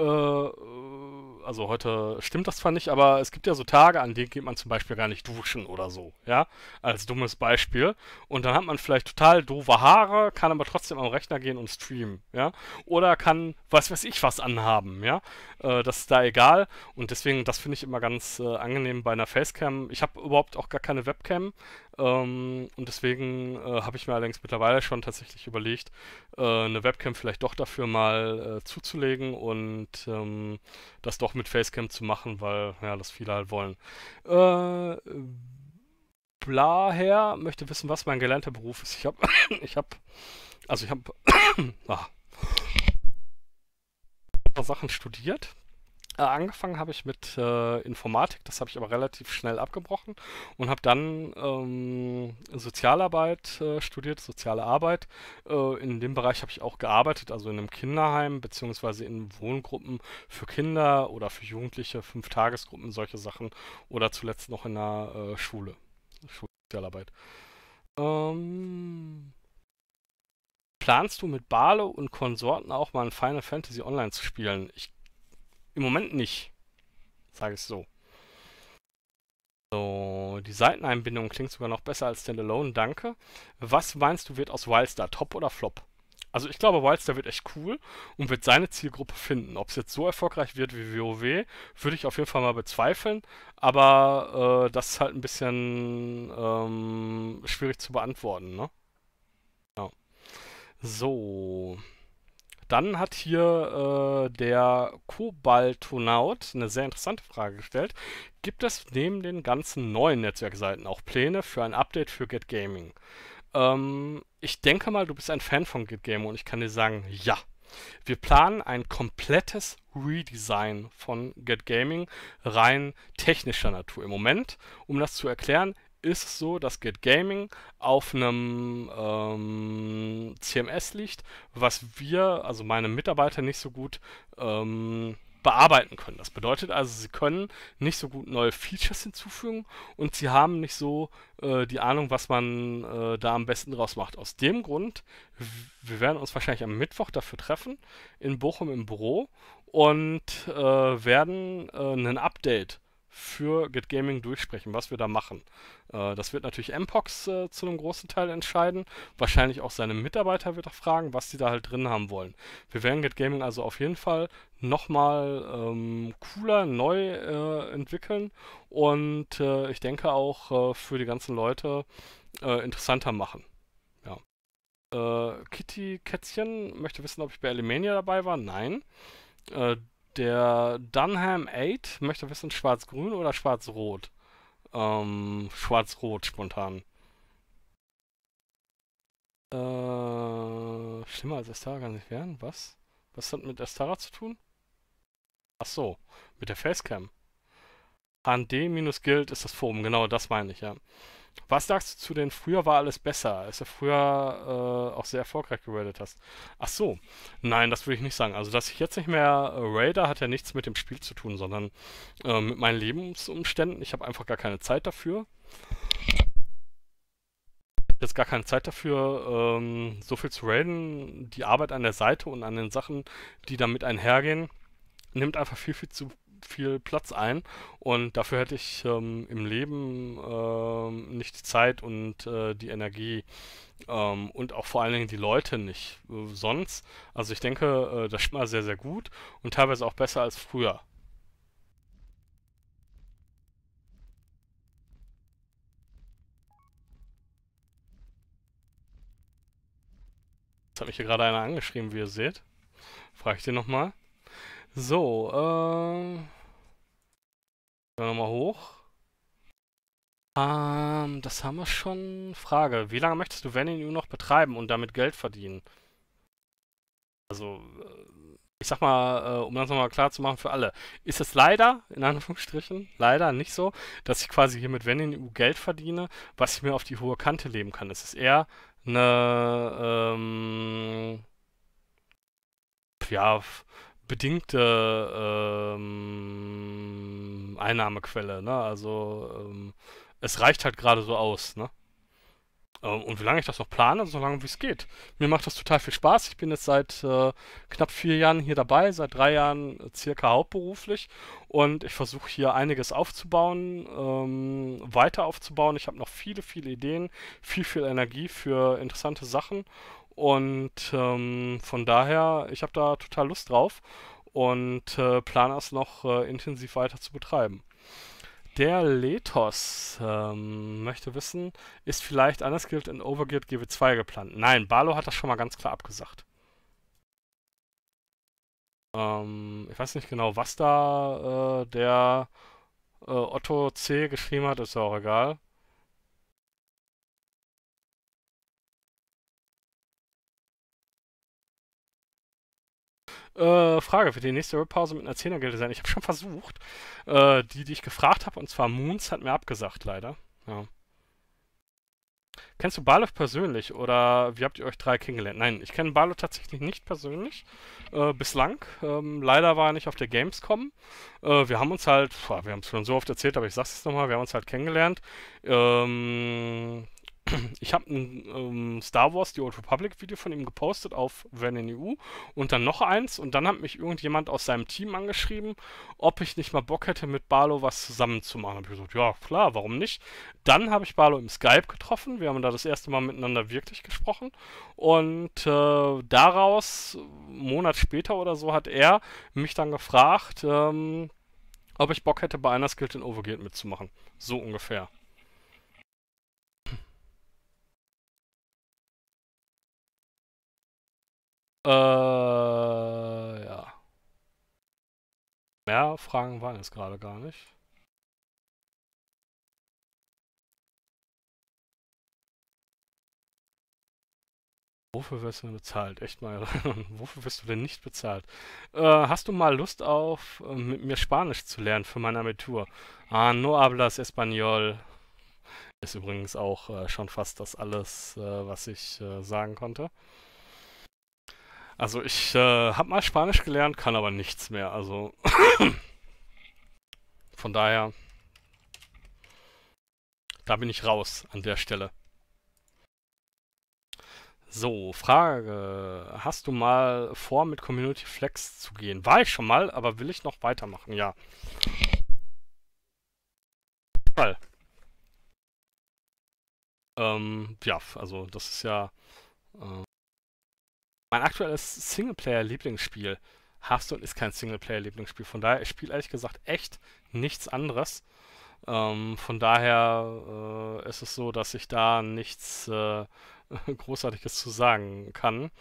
Speaker 1: also heute stimmt das zwar nicht, aber es gibt ja so Tage, an denen geht man zum Beispiel gar nicht duschen oder so, ja, als dummes Beispiel. Und dann hat man vielleicht total doofe Haare, kann aber trotzdem am Rechner gehen und streamen, ja. Oder kann, was weiß ich, was anhaben, ja. Äh, das ist da egal real und deswegen, das finde ich immer ganz äh, angenehm bei einer Facecam. Ich habe überhaupt auch gar keine Webcam ähm, und deswegen äh, habe ich mir allerdings mittlerweile schon tatsächlich überlegt, äh, eine Webcam vielleicht doch dafür mal äh, zuzulegen und ähm, das doch mit Facecam zu machen, weil ja, das viele halt wollen. bla äh, Blaher möchte wissen, was mein gelernter Beruf ist. Ich habe, ich habe, also ich habe, ah, paar Sachen studiert. Äh, angefangen habe ich mit äh, Informatik, das habe ich aber relativ schnell abgebrochen und habe dann ähm, Sozialarbeit äh, studiert, soziale Arbeit. Äh, in dem Bereich habe ich auch gearbeitet, also in einem Kinderheim beziehungsweise in Wohngruppen für Kinder oder für Jugendliche, fünf Tagesgruppen, solche Sachen oder zuletzt noch in einer äh, Schule, Sozialarbeit. Ähm, planst du mit Barlow und Konsorten auch mal ein Final Fantasy Online zu spielen? Ich im Moment nicht. Sage ich so. So, die Seiteneinbindung klingt sogar noch besser als Standalone, danke. Was meinst du, wird aus Wildstar, Top oder Flop? Also ich glaube, Wildstar wird echt cool und wird seine Zielgruppe finden. Ob es jetzt so erfolgreich wird wie WoW, würde ich auf jeden Fall mal bezweifeln. Aber äh, das ist halt ein bisschen ähm, schwierig zu beantworten, ne? Ja. So dann hat hier äh, der Kobaltonaut eine sehr interessante Frage gestellt. Gibt es neben den ganzen neuen Netzwerkseiten auch Pläne für ein Update für Get Gaming? Ähm, ich denke mal, du bist ein Fan von Get Gaming und ich kann dir sagen, ja. Wir planen ein komplettes Redesign von Get Gaming rein technischer Natur im Moment. Um das zu erklären, ist es so, dass Get Gaming auf einem ähm, CMS liegt, was wir, also meine Mitarbeiter, nicht so gut ähm, bearbeiten können. Das bedeutet also, sie können nicht so gut neue Features hinzufügen und sie haben nicht so äh, die Ahnung, was man äh, da am besten draus macht. Aus dem Grund, wir werden uns wahrscheinlich am Mittwoch dafür treffen, in Bochum im Büro und äh, werden äh, ein Update für Git Gaming durchsprechen, was wir da machen. Äh, das wird natürlich MPOX äh, zu einem großen Teil entscheiden. Wahrscheinlich auch seine Mitarbeiter wird er fragen, was sie da halt drin haben wollen. Wir werden Git Gaming also auf jeden Fall nochmal ähm, cooler, neu äh, entwickeln und äh, ich denke auch äh, für die ganzen Leute äh, interessanter machen. Ja. Kitty Kätzchen möchte wissen, ob ich bei Alemania dabei war. Nein der Dunham 8 möchte wissen, schwarz-grün oder schwarz-rot? Ähm, schwarz-rot spontan. Äh, schlimmer als Astara kann nicht werden? Was? Was hat mit Astara zu tun? Ach so, mit der Facecam. AND-Guild ist das Forum, genau das meine ich, ja. Was sagst du zu den früher war alles besser, als du früher äh, auch sehr erfolgreich geradet hast? Ach so, nein, das würde ich nicht sagen. Also, dass ich jetzt nicht mehr äh, raider, hat ja nichts mit dem Spiel zu tun, sondern äh, mit meinen Lebensumständen. Ich habe einfach gar keine Zeit dafür. Jetzt gar keine Zeit dafür, ähm, so viel zu raiden. Die Arbeit an der Seite und an den Sachen, die damit einhergehen, nimmt einfach viel, viel zu viel Platz ein und dafür hätte ich ähm, im Leben ähm, nicht die Zeit und äh, die Energie ähm, und auch vor allen Dingen die Leute nicht äh, sonst. Also ich denke, äh, das ist mal sehr, sehr gut und teilweise auch besser als früher. Jetzt hat mich hier gerade einer angeschrieben, wie ihr seht. Frage ich dir nochmal. So, ähm. Gehen wir nochmal hoch. Ähm, das haben wir schon. Frage. Wie lange möchtest du Venue noch betreiben und damit Geld verdienen? Also, äh, ich sag mal, äh, um das nochmal klar zu machen für alle, ist es leider, in Anführungsstrichen, leider nicht so, dass ich quasi hier mit EU Geld verdiene, was ich mir auf die hohe Kante leben kann. Es ist eher eine, ähm, ja, bedingte ähm, Einnahmequelle. Ne? Also ähm, es reicht halt gerade so aus. Ne? Ähm, und wie lange ich das noch plane, so lange wie es geht. Mir macht das total viel Spaß. Ich bin jetzt seit äh, knapp vier Jahren hier dabei, seit drei Jahren äh, circa hauptberuflich und ich versuche hier einiges aufzubauen, ähm, weiter aufzubauen. Ich habe noch viele, viele Ideen, viel, viel Energie für interessante Sachen und ähm, von daher, ich habe da total Lust drauf und äh, plane es noch äh, intensiv weiter zu betreiben. Der Lethos ähm, möchte wissen, ist vielleicht Unskilled in Overgeared GW2 geplant? Nein, Barlow hat das schon mal ganz klar abgesagt. Ähm, ich weiß nicht genau, was da äh, der äh, Otto C geschrieben hat, ist auch egal. Äh, Frage, für die nächste Rip-Pause mit einer Zehnergilde sein? Ich habe schon versucht. Äh, die, die ich gefragt habe, und zwar Moons, hat mir abgesagt, leider. Ja. Kennst du Barlow persönlich oder wie habt ihr euch drei kennengelernt? Nein, ich kenne Barlow tatsächlich nicht persönlich, äh, bislang. Ähm, leider war er nicht auf der Gamescom. Äh, wir haben uns halt, boah, wir haben es schon so oft erzählt, aber ich sag's es nochmal, wir haben uns halt kennengelernt. Ähm, ich habe ein ähm, Star Wars The Old Republic Video von ihm gepostet auf VanEU und dann noch eins und dann hat mich irgendjemand aus seinem Team angeschrieben, ob ich nicht mal Bock hätte, mit Barlow was zusammenzumachen. Hab ich gesagt, ja klar, warum nicht? Dann habe ich Barlow im Skype getroffen, wir haben da das erste Mal miteinander wirklich gesprochen und äh, daraus, einen Monat später oder so, hat er mich dann gefragt, ähm, ob ich Bock hätte, bei einer Skill in Overgate mitzumachen. So ungefähr. Äh, ja. Mehr Fragen waren es gerade gar nicht. Wofür wirst du denn bezahlt? Echt mal, wofür wirst du denn nicht bezahlt? Äh, hast du mal Lust auf, äh, mit mir Spanisch zu lernen für mein Abitur? Ah, no hablas español. Ist übrigens auch äh, schon fast das alles, äh, was ich äh, sagen konnte. Also ich äh, habe mal Spanisch gelernt, kann aber nichts mehr. Also von daher, da bin ich raus an der Stelle. So, Frage. Hast du mal vor, mit Community Flex zu gehen? War ich schon mal, aber will ich noch weitermachen? Ja. Fall. Ähm, ja, also das ist ja äh, mein aktuelles Singleplayer-Lieblingsspiel. Hearthstone ist kein Singleplayer-Lieblingsspiel, von daher, ich spiele ehrlich gesagt echt nichts anderes. Ähm, von daher äh, ist es so, dass ich da nichts äh, Großartiges zu sagen kann.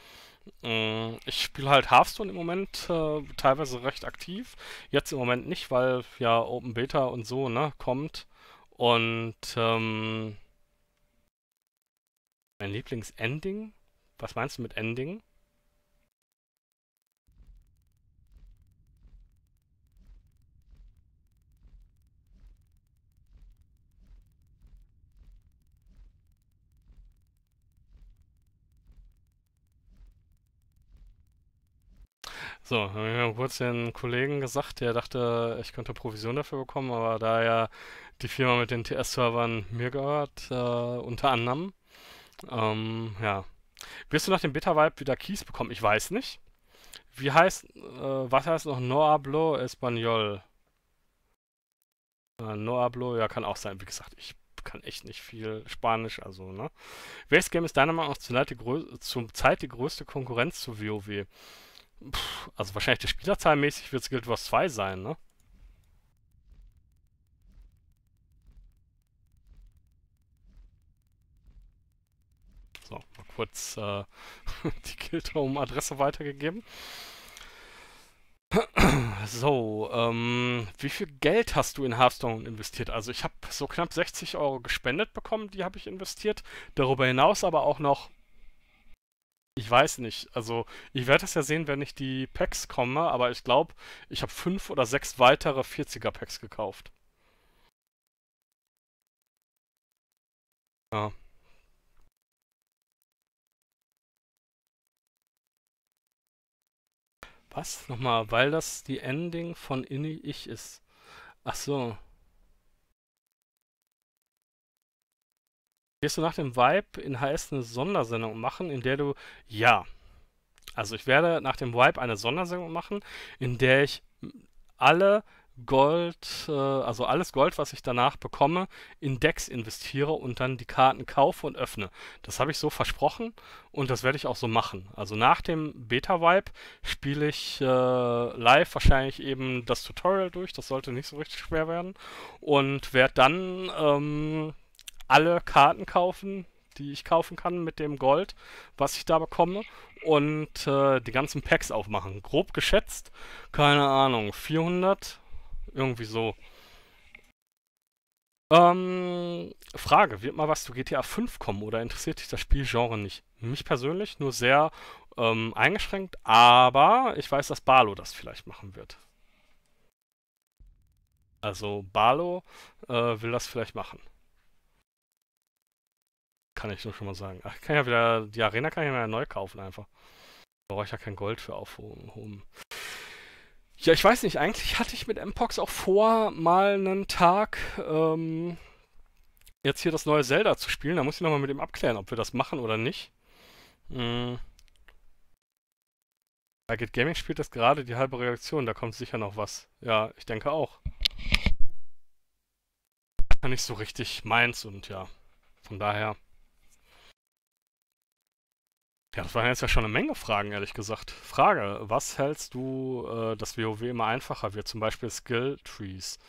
Speaker 1: Mm, ich spiele halt Hearthstone im Moment äh, teilweise recht aktiv. Jetzt im Moment nicht, weil ja Open Beta und so ne, kommt. Und ähm, mein Lieblingsending? Was meinst du mit Ending? So, haben wir kurz den Kollegen gesagt, der dachte, ich könnte Provision dafür bekommen, aber da ja die Firma mit den TS-Servern mir gehört, äh, unter anderem, ähm, ja. Wirst du nach dem bitter vibe wieder Keys bekommen? Ich weiß nicht. Wie heißt, äh, was heißt noch No hablo español? Äh, no hablo, ja, kann auch sein. Wie gesagt, ich kann echt nicht viel Spanisch, also, ne? Welches Game ist deiner Meinung nach zur Zeit die größte Konkurrenz zu WoW? Puh, also wahrscheinlich der Spielerzahlmäßig wird es Guild Wars 2 sein, ne? So, mal kurz äh, die Guild Home Adresse weitergegeben. So, ähm, wie viel Geld hast du in Hearthstone investiert? Also ich habe so knapp 60 Euro gespendet bekommen, die habe ich investiert. Darüber hinaus aber auch noch ich weiß nicht. Also, ich werde das ja sehen, wenn ich die Packs komme, aber ich glaube, ich habe fünf oder sechs weitere 40er Packs gekauft. Ja. Was? Nochmal, weil das die Ending von Inni Ich ist. Ach so. wirst du nach dem Vibe in HS eine Sondersendung machen, in der du, ja, also ich werde nach dem Vibe eine Sondersendung machen, in der ich alle Gold, äh, also alles Gold, was ich danach bekomme, in Decks investiere und dann die Karten kaufe und öffne. Das habe ich so versprochen und das werde ich auch so machen. Also nach dem Beta-Vibe spiele ich äh, live wahrscheinlich eben das Tutorial durch. Das sollte nicht so richtig schwer werden. Und werde dann ähm, alle Karten kaufen, die ich kaufen kann mit dem Gold, was ich da bekomme. Und äh, die ganzen Packs aufmachen. Grob geschätzt, keine Ahnung, 400? Irgendwie so. Ähm, Frage, wird mal was zu GTA 5 kommen oder interessiert dich das Spielgenre nicht? Mich persönlich nur sehr ähm, eingeschränkt, aber ich weiß, dass Barlo das vielleicht machen wird. Also Barlo äh, will das vielleicht machen kann ich nur schon mal sagen. Ach, kann ja wieder, die Arena kann ich ja neu kaufen einfach. Brauche ich ja kein Gold für aufhoben. Ja, ich weiß nicht, eigentlich hatte ich mit Mpox auch vor, mal einen Tag ähm, jetzt hier das neue Zelda zu spielen. Da muss ich nochmal mit ihm abklären, ob wir das machen oder nicht. Mhm. Bei Get Gaming spielt das gerade die halbe Reaktion, da kommt sicher noch was. Ja, ich denke auch. Nicht so richtig meins und ja, von daher. Ja, das waren jetzt ja schon eine Menge Fragen, ehrlich gesagt. Frage, was hältst du, äh, dass WoW immer einfacher wird, zum Beispiel Skill Trees?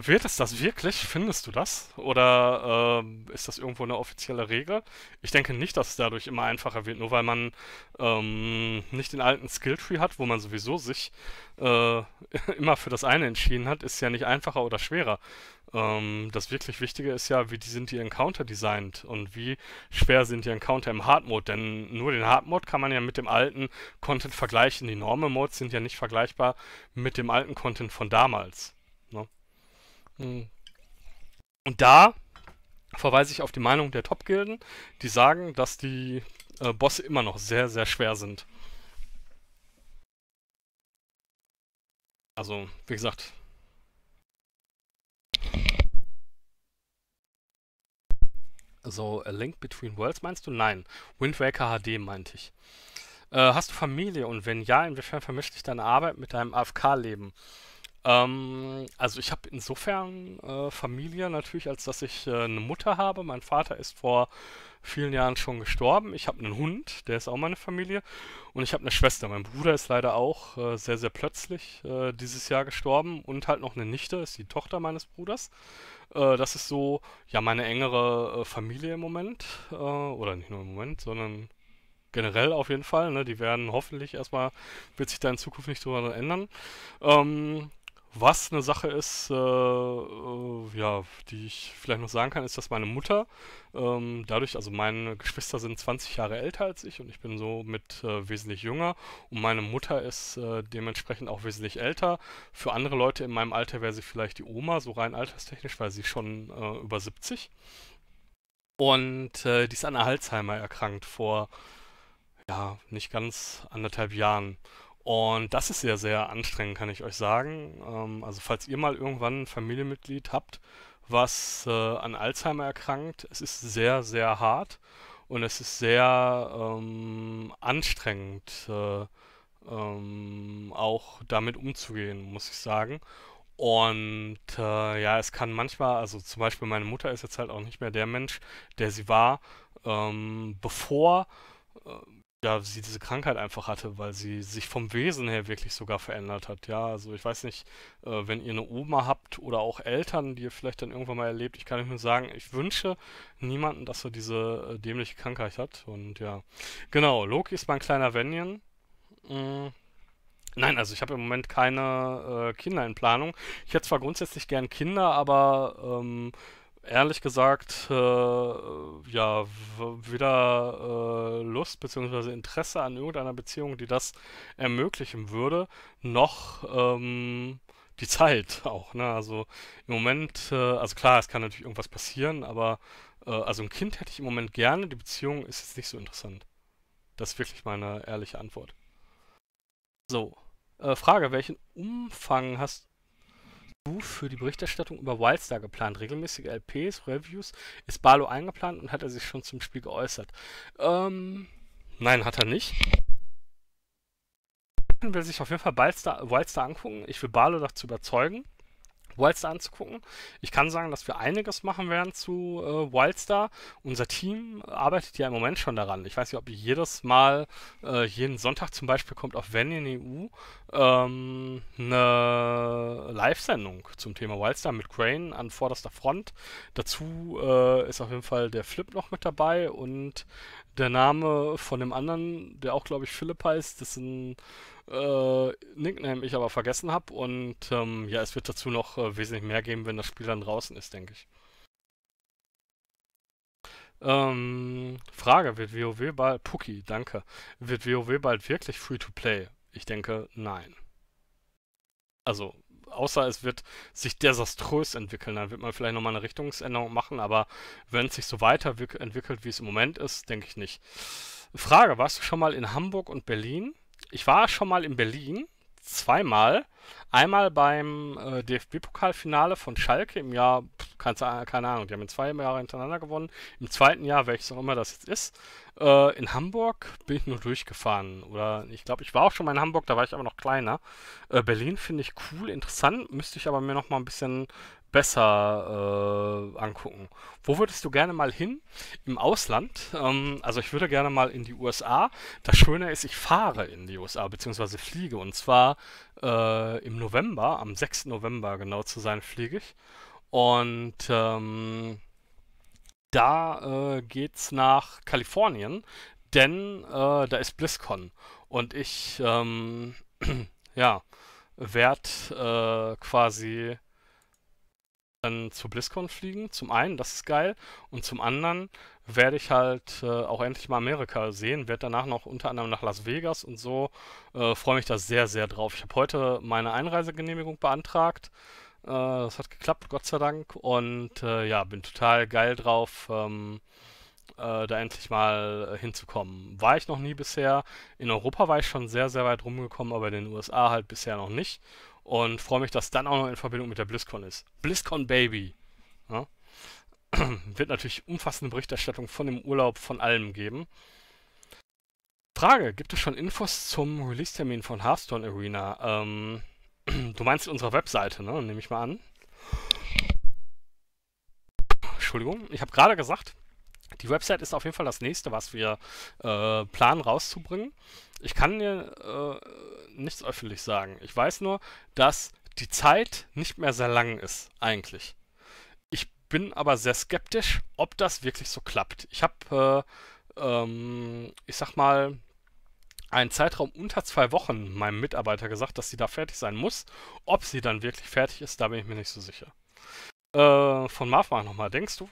Speaker 1: Wird es das wirklich? Findest du das? Oder ähm, ist das irgendwo eine offizielle Regel? Ich denke nicht, dass es dadurch immer einfacher wird, nur weil man ähm, nicht den alten Skilltree hat, wo man sowieso sich äh, immer für das eine entschieden hat, ist ja nicht einfacher oder schwerer. Ähm, das wirklich Wichtige ist ja, wie die sind die Encounter designt und wie schwer sind die Encounter im Hard Mode, denn nur den Hard Mode kann man ja mit dem alten Content vergleichen. Die Normal Modes sind ja nicht vergleichbar mit dem alten Content von damals. Hm. Und da verweise ich auf die Meinung der Top-Gilden, die sagen, dass die äh, Bosse immer noch sehr, sehr schwer sind. Also, wie gesagt. So, A Link Between Worlds meinst du? Nein. Wind Waker HD meinte ich. Äh, hast du Familie und wenn ja, inwiefern vermischt dich deine Arbeit mit deinem AFK-Leben? Ähm, also ich habe insofern äh, Familie natürlich, als dass ich äh, eine Mutter habe. Mein Vater ist vor vielen Jahren schon gestorben. Ich habe einen Hund, der ist auch meine Familie. Und ich habe eine Schwester. Mein Bruder ist leider auch äh, sehr, sehr plötzlich äh, dieses Jahr gestorben. Und halt noch eine Nichte, ist die Tochter meines Bruders. Äh, das ist so, ja, meine engere äh, Familie im Moment. oder nicht nur im Moment, sondern generell auf jeden Fall. Ne? Die werden hoffentlich erstmal, wird sich da in Zukunft nicht drüber ändern. Ähm, was eine Sache ist, äh, äh, ja, die ich vielleicht noch sagen kann, ist, dass meine Mutter ähm, dadurch, also meine Geschwister sind 20 Jahre älter als ich und ich bin somit äh, wesentlich jünger und meine Mutter ist äh, dementsprechend auch wesentlich älter. Für andere Leute in meinem Alter wäre sie vielleicht die Oma, so rein alterstechnisch, weil sie schon äh, über 70. Und die ist an Alzheimer erkrankt vor, ja, nicht ganz anderthalb Jahren. Und das ist sehr, sehr anstrengend, kann ich euch sagen. Ähm, also falls ihr mal irgendwann ein Familienmitglied habt, was äh, an Alzheimer erkrankt, es ist sehr, sehr hart und es ist sehr ähm, anstrengend, äh, ähm, auch damit umzugehen, muss ich sagen. Und äh, ja, es kann manchmal, also zum Beispiel meine Mutter ist jetzt halt auch nicht mehr der Mensch, der sie war, ähm, bevor äh, ja, sie diese Krankheit einfach hatte, weil sie sich vom Wesen her wirklich sogar verändert hat. Ja, also ich weiß nicht, äh, wenn ihr eine Oma habt oder auch Eltern, die ihr vielleicht dann irgendwann mal erlebt, ich kann euch nur sagen, ich wünsche niemanden, dass er diese äh, dämliche Krankheit hat. Und ja, genau, Loki ist mein kleiner Venian. Mm. Nein, also ich habe im Moment keine äh, Kinder in Planung. Ich hätte zwar grundsätzlich gern Kinder, aber ähm, ehrlich gesagt äh, ja weder äh, Lust bzw. Interesse an irgendeiner Beziehung, die das ermöglichen würde, noch ähm, die Zeit auch. Ne? Also im Moment, äh, also klar, es kann natürlich irgendwas passieren, aber äh, also ein Kind hätte ich im Moment gerne. Die Beziehung ist jetzt nicht so interessant. Das ist wirklich meine ehrliche Antwort. So, äh, Frage: Welchen Umfang hast Booth für die Berichterstattung über Wildstar geplant. Regelmäßige LPs, Reviews. Ist Barlow eingeplant und hat er sich schon zum Spiel geäußert? Ähm, nein, hat er nicht. Ich will sich auf jeden Fall Wildstar angucken. Ich will Barlow dazu überzeugen. Wildstar anzugucken. Ich kann sagen, dass wir einiges machen werden zu äh, Wildstar. Unser Team arbeitet ja im Moment schon daran. Ich weiß nicht, ob ihr jedes Mal, äh, jeden Sonntag zum Beispiel kommt auf Wenn in EU ähm, eine Live-Sendung zum Thema Wildstar mit Crane an vorderster Front. Dazu äh, ist auf jeden Fall der Flip noch mit dabei und der Name von dem anderen, der auch glaube ich Philipp heißt, das ist ein äh, Nickname ich aber vergessen habe. Und ähm, ja, es wird dazu noch äh, wesentlich mehr geben, wenn das Spiel dann draußen ist, denke ich. Ähm, Frage, wird WoW bald... Puki, danke. Wird WoW bald wirklich Free-to-Play? Ich denke, nein. Also, außer es wird sich desaströs entwickeln. Dann wird man vielleicht nochmal eine Richtungsänderung machen, aber wenn es sich so weiterentwickelt, wie es im Moment ist, denke ich nicht. Frage, warst du schon mal in Hamburg und Berlin? ich war schon mal in Berlin, zweimal. Einmal beim äh, DFB-Pokalfinale von Schalke im Jahr, keine, keine Ahnung, die haben in zwei Jahren hintereinander gewonnen. Im zweiten Jahr, welches auch immer das jetzt ist, äh, in Hamburg bin ich nur durchgefahren. Oder ich glaube, ich war auch schon mal in Hamburg, da war ich aber noch kleiner. Äh, Berlin finde ich cool, interessant, müsste ich aber mir noch mal ein bisschen besser äh, angucken. Wo würdest du gerne mal hin? Im Ausland. Ähm, also ich würde gerne mal in die USA. Das Schöne ist, ich fahre in die USA bzw. fliege. Und zwar äh, im November, am 6. November genau zu sein, fliege ich. Und ähm, da äh, geht's nach Kalifornien, denn äh, da ist BlizzCon. Und ich, ähm, ja, werde äh, quasi dann zu BlizzCon fliegen. Zum einen, das ist geil. Und zum anderen werde ich halt äh, auch endlich mal Amerika sehen. Werde danach noch unter anderem nach Las Vegas und so. Äh, Freue mich da sehr, sehr drauf. Ich habe heute meine Einreisegenehmigung beantragt. Äh, das hat geklappt, Gott sei Dank. Und äh, ja, bin total geil drauf. Ähm, äh, da endlich mal äh, hinzukommen. War ich noch nie bisher. In Europa war ich schon sehr, sehr weit rumgekommen, aber in den USA halt bisher noch nicht und freue mich, dass dann auch noch in Verbindung mit der BlizzCon ist. BlizzCon Baby. Ja? Wird natürlich umfassende Berichterstattung von dem Urlaub, von allem geben. Frage, gibt es schon Infos zum Release-Termin von Hearthstone Arena? Ähm, du meinst unsere Webseite, ne? Nehme ich mal an. Entschuldigung, ich habe gerade gesagt, die Website ist auf jeden Fall das nächste, was wir äh, planen rauszubringen. Ich kann dir äh, nichts öffentlich sagen. Ich weiß nur, dass die Zeit nicht mehr sehr lang ist, eigentlich. Ich bin aber sehr skeptisch, ob das wirklich so klappt. Ich habe, äh, ähm, ich sag mal, einen Zeitraum unter zwei Wochen meinem Mitarbeiter gesagt, dass sie da fertig sein muss. Ob sie dann wirklich fertig ist, da bin ich mir nicht so sicher. Äh, von Marv nochmal, denkst du,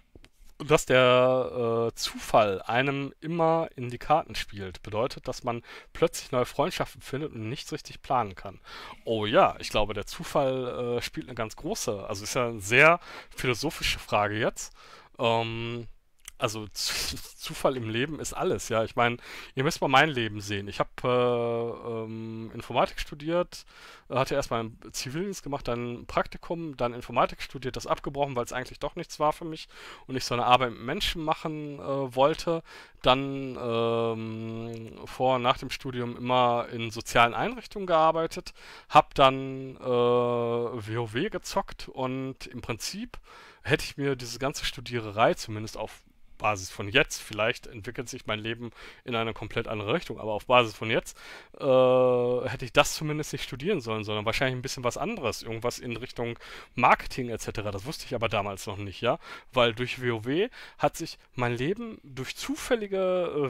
Speaker 1: dass der äh, Zufall einem immer in die Karten spielt. Bedeutet, dass man plötzlich neue Freundschaften findet und nichts richtig planen kann. Oh ja, ich glaube, der Zufall äh, spielt eine ganz große, also ist ja eine sehr philosophische Frage jetzt. Ähm, also Zufall im Leben ist alles, ja. Ich meine, ihr müsst mal mein Leben sehen. Ich habe äh, ähm, Informatik studiert, äh, hatte erstmal einen Zivildienst gemacht, dann ein Praktikum, dann Informatik studiert, das abgebrochen, weil es eigentlich doch nichts war für mich und ich so eine Arbeit mit Menschen machen äh, wollte. Dann ähm, vor und nach dem Studium immer in sozialen Einrichtungen gearbeitet, habe dann äh, WoW gezockt und im Prinzip hätte ich mir diese ganze Studiererei zumindest auf Basis von jetzt, vielleicht entwickelt sich mein Leben in eine komplett andere Richtung, aber auf Basis von jetzt äh, hätte ich das zumindest nicht studieren sollen, sondern wahrscheinlich ein bisschen was anderes, irgendwas in Richtung Marketing etc. Das wusste ich aber damals noch nicht, ja, weil durch WoW hat sich mein Leben durch zufällige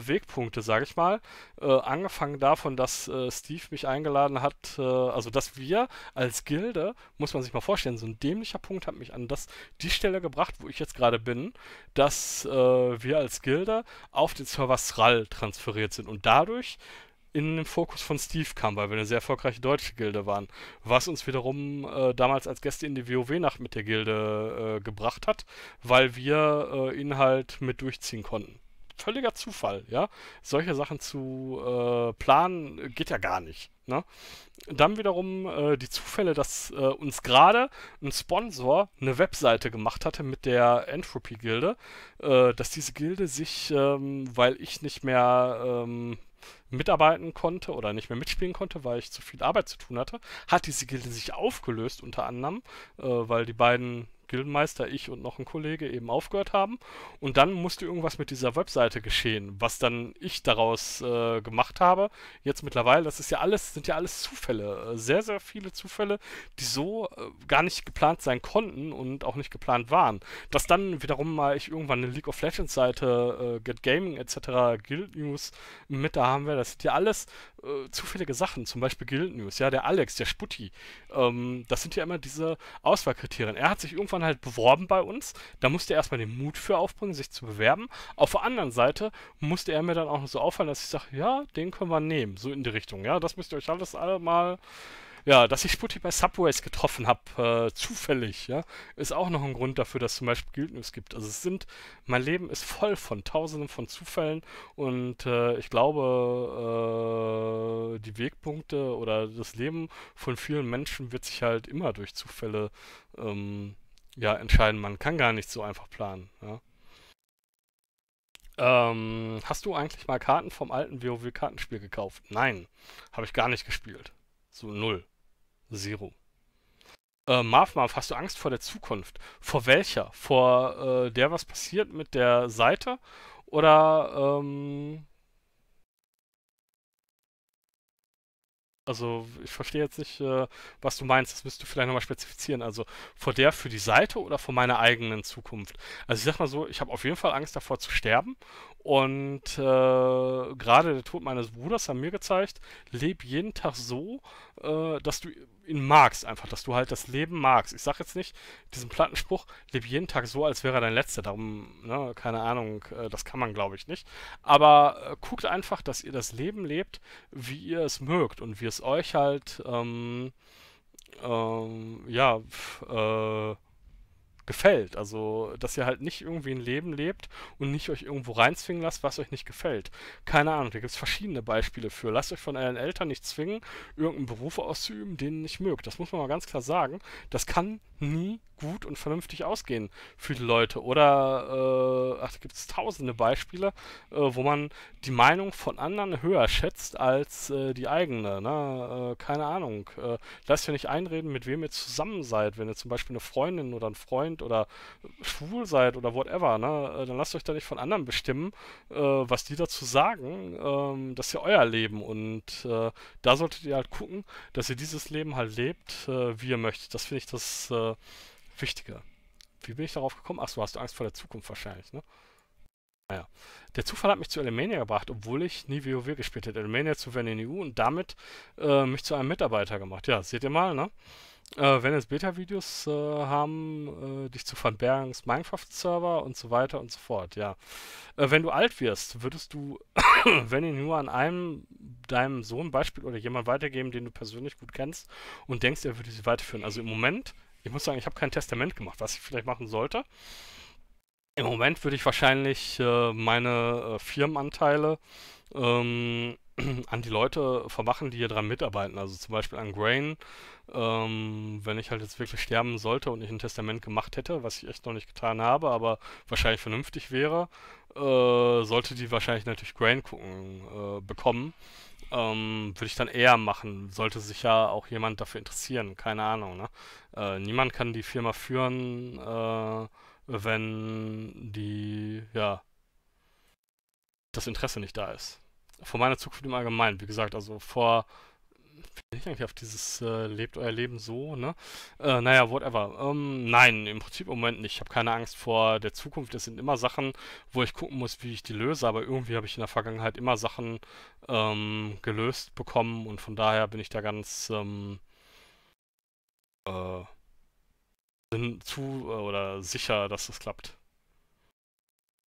Speaker 1: äh, Wegpunkte, sage ich mal, äh, angefangen davon, dass äh, Steve mich eingeladen hat, äh, also dass wir als Gilde, muss man sich mal vorstellen, so ein dämlicher Punkt hat mich an das die Stelle gebracht, wo ich jetzt gerade bin, dass äh, äh, wir als Gilde auf den Server Sral transferiert sind und dadurch in den Fokus von Steve kam, weil wir eine sehr erfolgreiche deutsche Gilde waren. Was uns wiederum äh, damals als Gäste in die WoW-Nacht mit der Gilde äh, gebracht hat, weil wir äh, ihn halt mit durchziehen konnten völliger Zufall, ja. Solche Sachen zu äh, planen geht ja gar nicht. Ne? Dann wiederum äh, die Zufälle, dass äh, uns gerade ein Sponsor eine Webseite gemacht hatte mit der Entropy-Gilde, äh, dass diese Gilde sich, ähm, weil ich nicht mehr ähm, mitarbeiten konnte oder nicht mehr mitspielen konnte, weil ich zu viel Arbeit zu tun hatte, hat diese Gilde sich aufgelöst unter anderem, äh, weil die beiden Gildenmeister, ich und noch ein Kollege eben aufgehört haben. Und dann musste irgendwas mit dieser Webseite geschehen, was dann ich daraus äh, gemacht habe. Jetzt mittlerweile, das ist ja alles, sind ja alles Zufälle. Äh, sehr, sehr viele Zufälle, die so äh, gar nicht geplant sein konnten und auch nicht geplant waren. Dass dann wiederum mal ich irgendwann eine League of Legends Seite, äh, Get Gaming etc., Guild News mit da haben wir, das sind ja alles äh, zufällige Sachen, zum Beispiel Guild News, ja, der Alex, der Sputti. Ähm, das sind ja immer diese Auswahlkriterien. Er hat sich irgendwann halt beworben bei uns, da musste er erstmal den Mut für aufbringen, sich zu bewerben. Auf der anderen Seite musste er mir dann auch so auffallen, dass ich sage, ja, den können wir nehmen, so in die Richtung, ja, das müsst ihr euch alles alle mal ja, dass ich Sputti bei Subways getroffen habe, äh, zufällig, ja, ist auch noch ein Grund dafür, dass es zum Beispiel Guild News gibt. Also es sind, mein Leben ist voll von tausenden von Zufällen und äh, ich glaube, äh, die Wegpunkte oder das Leben von vielen Menschen wird sich halt immer durch Zufälle ähm, ja, entscheiden. Man kann gar nicht so einfach planen, ja. Ähm, hast du eigentlich mal Karten vom alten WoW-Kartenspiel gekauft? Nein, habe ich gar nicht gespielt. So null. Zero. Äh, Marv, Marv, hast du Angst vor der Zukunft? Vor welcher? Vor äh, der, was passiert mit der Seite? Oder, ähm... Also, ich verstehe jetzt nicht, äh, was du meinst. Das müsstest du vielleicht nochmal spezifizieren. Also, vor der für die Seite oder vor meiner eigenen Zukunft? Also, ich sag mal so, ich habe auf jeden Fall Angst davor zu sterben und äh, gerade der Tod meines Bruders hat mir gezeigt, leb jeden Tag so, äh, dass du ihn magst einfach, dass du halt das Leben magst. Ich sag jetzt nicht diesen Plattenspruch, leb jeden Tag so, als wäre dein letzter. Darum, ne, keine Ahnung, äh, das kann man glaube ich nicht. Aber äh, guckt einfach, dass ihr das Leben lebt, wie ihr es mögt und wie es euch halt, ähm, ähm, ja, äh, gefällt. Also, dass ihr halt nicht irgendwie ein Leben lebt und nicht euch irgendwo reinzwingen lasst, was euch nicht gefällt. Keine Ahnung, da gibt es verschiedene Beispiele für. Lasst euch von euren Eltern nicht zwingen, irgendeinen Beruf auszuüben, den ihr nicht mögt. Das muss man mal ganz klar sagen. Das kann nie gut und vernünftig ausgehen für die Leute. Oder, äh, ach, da gibt es tausende Beispiele, äh, wo man die Meinung von anderen höher schätzt als äh, die eigene. Ne? Äh, keine Ahnung. Äh, lasst euch nicht einreden, mit wem ihr zusammen seid. Wenn ihr zum Beispiel eine Freundin oder einen Freund sind oder schwul seid oder whatever, ne, äh, dann lasst euch da nicht von anderen bestimmen, äh, was die dazu sagen. Ähm, das ist ja euer Leben und äh, da solltet ihr halt gucken, dass ihr dieses Leben halt lebt, äh, wie ihr möchtet. Das finde ich das äh, Wichtige. Wie bin ich darauf gekommen? Ach so, hast du Angst vor der Zukunft wahrscheinlich, ne? Naja. Der Zufall hat mich zu Elemania gebracht, obwohl ich nie WoW gespielt hätte. Elemania zu WNU e und damit äh, mich zu einem Mitarbeiter gemacht. Ja, seht ihr mal, ne? Äh, wenn es Beta-Videos äh, haben, äh, dich zu Van Bergens Minecraft-Server und so weiter und so fort, ja. Äh, wenn du alt wirst, würdest du, wenn ihn nur an einem deinem Sohn Beispiel oder jemand weitergeben, den du persönlich gut kennst und denkst, er würde sie weiterführen. Also im Moment, ich muss sagen, ich habe kein Testament gemacht, was ich vielleicht machen sollte. Im Moment würde ich wahrscheinlich äh, meine äh, Firmenanteile ähm, an die Leute vermachen, die hier dran mitarbeiten. Also zum Beispiel an Grain. Ähm, wenn ich halt jetzt wirklich sterben sollte und ich ein Testament gemacht hätte, was ich echt noch nicht getan habe, aber wahrscheinlich vernünftig wäre, äh, sollte die wahrscheinlich natürlich Grain gucken äh, bekommen. Ähm, würde ich dann eher machen. Sollte sich ja auch jemand dafür interessieren. Keine Ahnung. Ne? Äh, niemand kann die Firma führen, äh, wenn die ja das Interesse nicht da ist vor meiner Zukunft im Allgemeinen, wie gesagt, also vor bin ich eigentlich auf dieses äh, lebt euer Leben so, ne? Äh, naja, whatever. Ähm, nein, im Prinzip im Moment nicht. Ich habe keine Angst vor der Zukunft. Es sind immer Sachen, wo ich gucken muss, wie ich die löse, aber irgendwie habe ich in der Vergangenheit immer Sachen ähm, gelöst bekommen und von daher bin ich da ganz ähm, äh, zu äh, oder sicher, dass das klappt.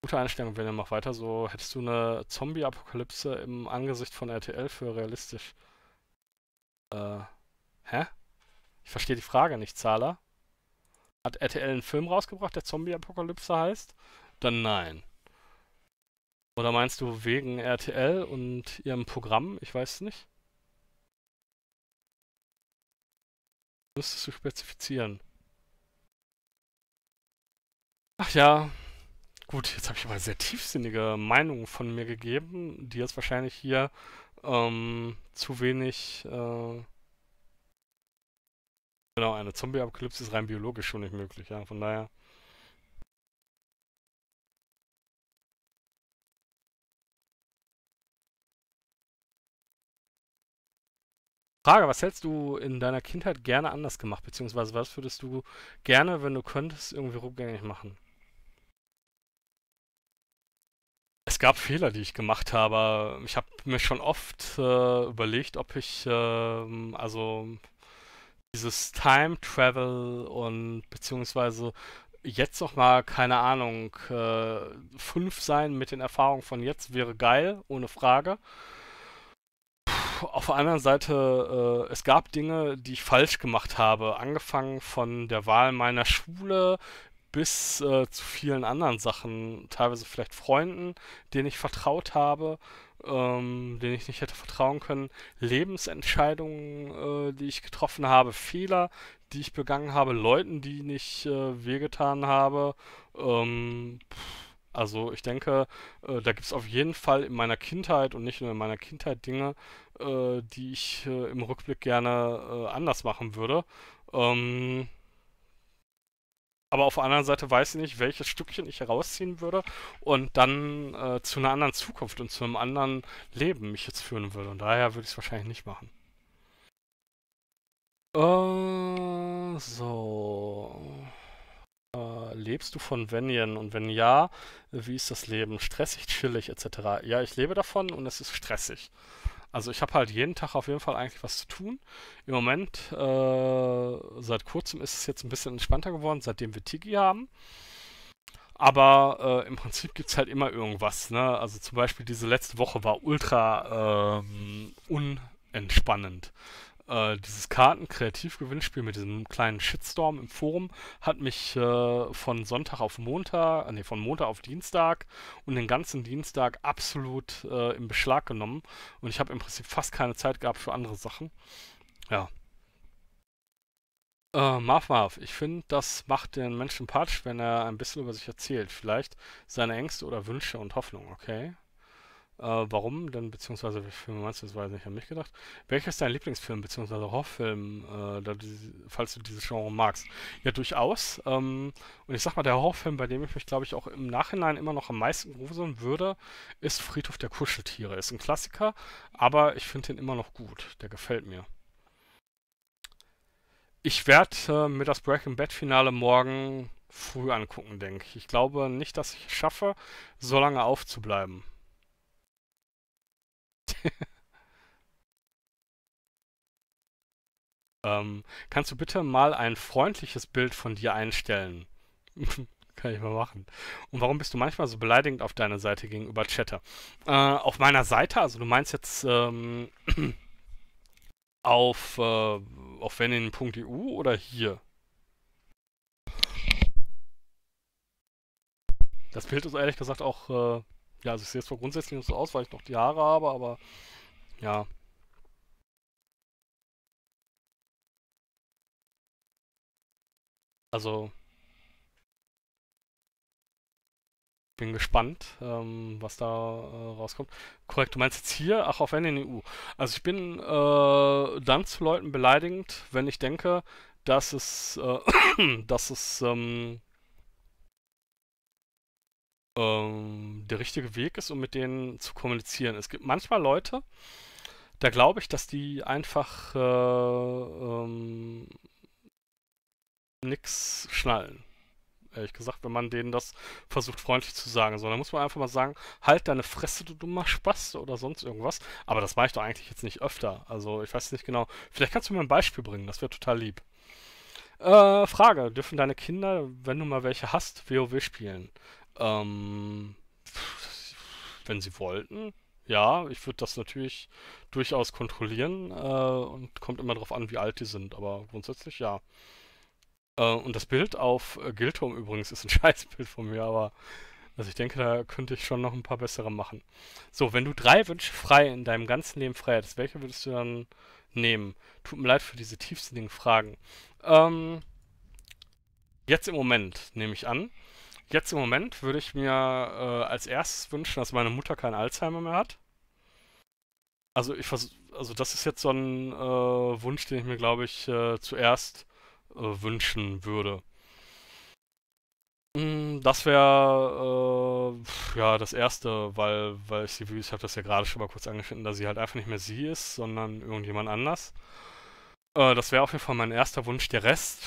Speaker 1: Gute Einstellung, wenn ihr macht weiter so. Hättest du eine Zombie-Apokalypse im Angesicht von RTL für realistisch? Äh, hä? Ich verstehe die Frage nicht, Zahler. Hat RTL einen Film rausgebracht, der Zombie-Apokalypse heißt? Dann nein. Oder meinst du wegen RTL und ihrem Programm? Ich weiß es nicht. Müsstest du spezifizieren. Ach ja, Gut, jetzt habe ich aber sehr tiefsinnige Meinungen von mir gegeben, die jetzt wahrscheinlich hier ähm, zu wenig. Äh, genau, eine Zombie-Apokalypse ist rein biologisch schon nicht möglich, ja, von daher. Frage, was hättest du in deiner Kindheit gerne anders gemacht, beziehungsweise was würdest du gerne, wenn du könntest, irgendwie rückgängig machen? Es gab Fehler, die ich gemacht habe. Ich habe mir schon oft äh, überlegt, ob ich äh, also dieses Time Travel und beziehungsweise jetzt noch mal keine Ahnung äh, fünf sein mit den Erfahrungen von jetzt wäre geil, ohne Frage. auf der anderen Seite, äh, es gab Dinge, die ich falsch gemacht habe. Angefangen von der Wahl meiner Schule bis äh, zu vielen anderen Sachen, teilweise vielleicht Freunden, denen ich vertraut habe, ähm, denen ich nicht hätte vertrauen können, Lebensentscheidungen, äh, die ich getroffen habe, Fehler, die ich begangen habe, Leuten, die nicht äh, wehgetan habe. Ähm, also ich denke, äh, da gibt es auf jeden Fall in meiner Kindheit und nicht nur in meiner Kindheit Dinge, äh, die ich äh, im Rückblick gerne äh, anders machen würde. Ähm, aber auf der anderen Seite weiß ich nicht, welches Stückchen ich herausziehen würde und dann äh, zu einer anderen Zukunft und zu einem anderen Leben mich jetzt führen würde. Und daher würde ich es wahrscheinlich nicht machen. Äh, so. Äh, lebst du von Venien? Und wenn ja, wie ist das Leben? Stressig, chillig, etc. Ja, ich lebe davon und es ist stressig. Also ich habe halt jeden Tag auf jeden Fall eigentlich was zu tun. Im Moment, äh, seit kurzem ist es jetzt ein bisschen entspannter geworden, seitdem wir Tiki haben. Aber äh, im Prinzip gibt es halt immer irgendwas. Ne? Also zum Beispiel diese letzte Woche war ultra ähm, unentspannend. Äh, dieses Karten-Kreativ-Gewinnspiel mit diesem kleinen Shitstorm im Forum hat mich äh, von Sonntag auf Montag, äh, nee, von Montag auf Dienstag und den ganzen Dienstag absolut äh, in Beschlag genommen. Und ich habe im Prinzip fast keine Zeit gehabt für andere Sachen. Ja. Äh, Marv Marv, ich finde, das macht den Menschen patsch, wenn er ein bisschen über sich erzählt. Vielleicht seine Ängste oder Wünsche und Hoffnungen, okay? Äh, warum denn, beziehungsweise welche Filme meinst du, das weiß ich nicht an mich gedacht. Welcher ist dein Lieblingsfilm, beziehungsweise Horrorfilm, äh, da diese, falls du dieses Genre magst? Ja, durchaus. Ähm, und ich sag mal, der Horrorfilm, bei dem ich mich, glaube ich, auch im Nachhinein immer noch am meisten gruseln würde, ist Friedhof der Kuscheltiere. Ist ein Klassiker, aber ich finde den immer noch gut. Der gefällt mir. Ich werde äh, mir das Breaking Bad Finale morgen früh angucken, denke ich. Ich glaube nicht, dass ich es schaffe, so lange aufzubleiben. ähm, kannst du bitte mal ein freundliches Bild von dir einstellen? Kann ich mal machen. Und warum bist du manchmal so beleidigend auf deiner Seite gegenüber Chatter? Äh, auf meiner Seite, also du meinst jetzt ähm, auf, äh, auf wennin.eu oder hier? Das Bild ist ehrlich gesagt auch äh, ja, also ich sehe zwar grundsätzlich nicht so aus, weil ich noch die Haare habe, aber ja. Also bin gespannt, ähm, was da äh, rauskommt. Korrekt, du meinst jetzt hier, ach, auf Ende in EU. Also ich bin äh, dann zu Leuten beleidigend, wenn ich denke, dass es, äh, dass es ähm, ähm, der richtige Weg ist, um mit denen zu kommunizieren. Es gibt manchmal Leute, da glaube ich, dass die einfach äh, ähm, nichts schnallen. Ehrlich gesagt, wenn man denen das versucht, freundlich zu sagen. So, dann muss man einfach mal sagen, halt deine Fresse, du dummer Spast oder sonst irgendwas. Aber das mache ich doch eigentlich jetzt nicht öfter. Also ich weiß nicht genau. Vielleicht kannst du mir ein Beispiel bringen, das wäre total lieb. Äh, Frage, dürfen deine Kinder, wenn du mal welche hast, WoW spielen? Ähm, wenn sie wollten. Ja, ich würde das natürlich durchaus kontrollieren äh, und kommt immer darauf an, wie alt die sind, aber grundsätzlich ja. Äh, und das Bild auf äh, Giltom übrigens ist ein Scheißbild von mir, aber also ich denke, da könnte ich schon noch ein paar bessere machen. So, wenn du drei Wünsche frei in deinem ganzen Leben frei hättest, welche würdest du dann nehmen? Tut mir leid für diese tiefsinnigen Fragen. Ähm, jetzt im Moment, nehme ich an. Jetzt im Moment würde ich mir äh, als erstes wünschen, dass meine Mutter keinen Alzheimer mehr hat. Also ich vers also das ist jetzt so ein äh, Wunsch, den ich mir, glaube ich, äh, zuerst äh, wünschen würde. Hm, das wäre äh, ja das Erste, weil, weil ich sie, ich habe das ja gerade schon mal kurz angeschnitten, dass sie halt einfach nicht mehr sie ist, sondern irgendjemand anders. Äh, das wäre auf jeden Fall mein erster Wunsch. Der Rest,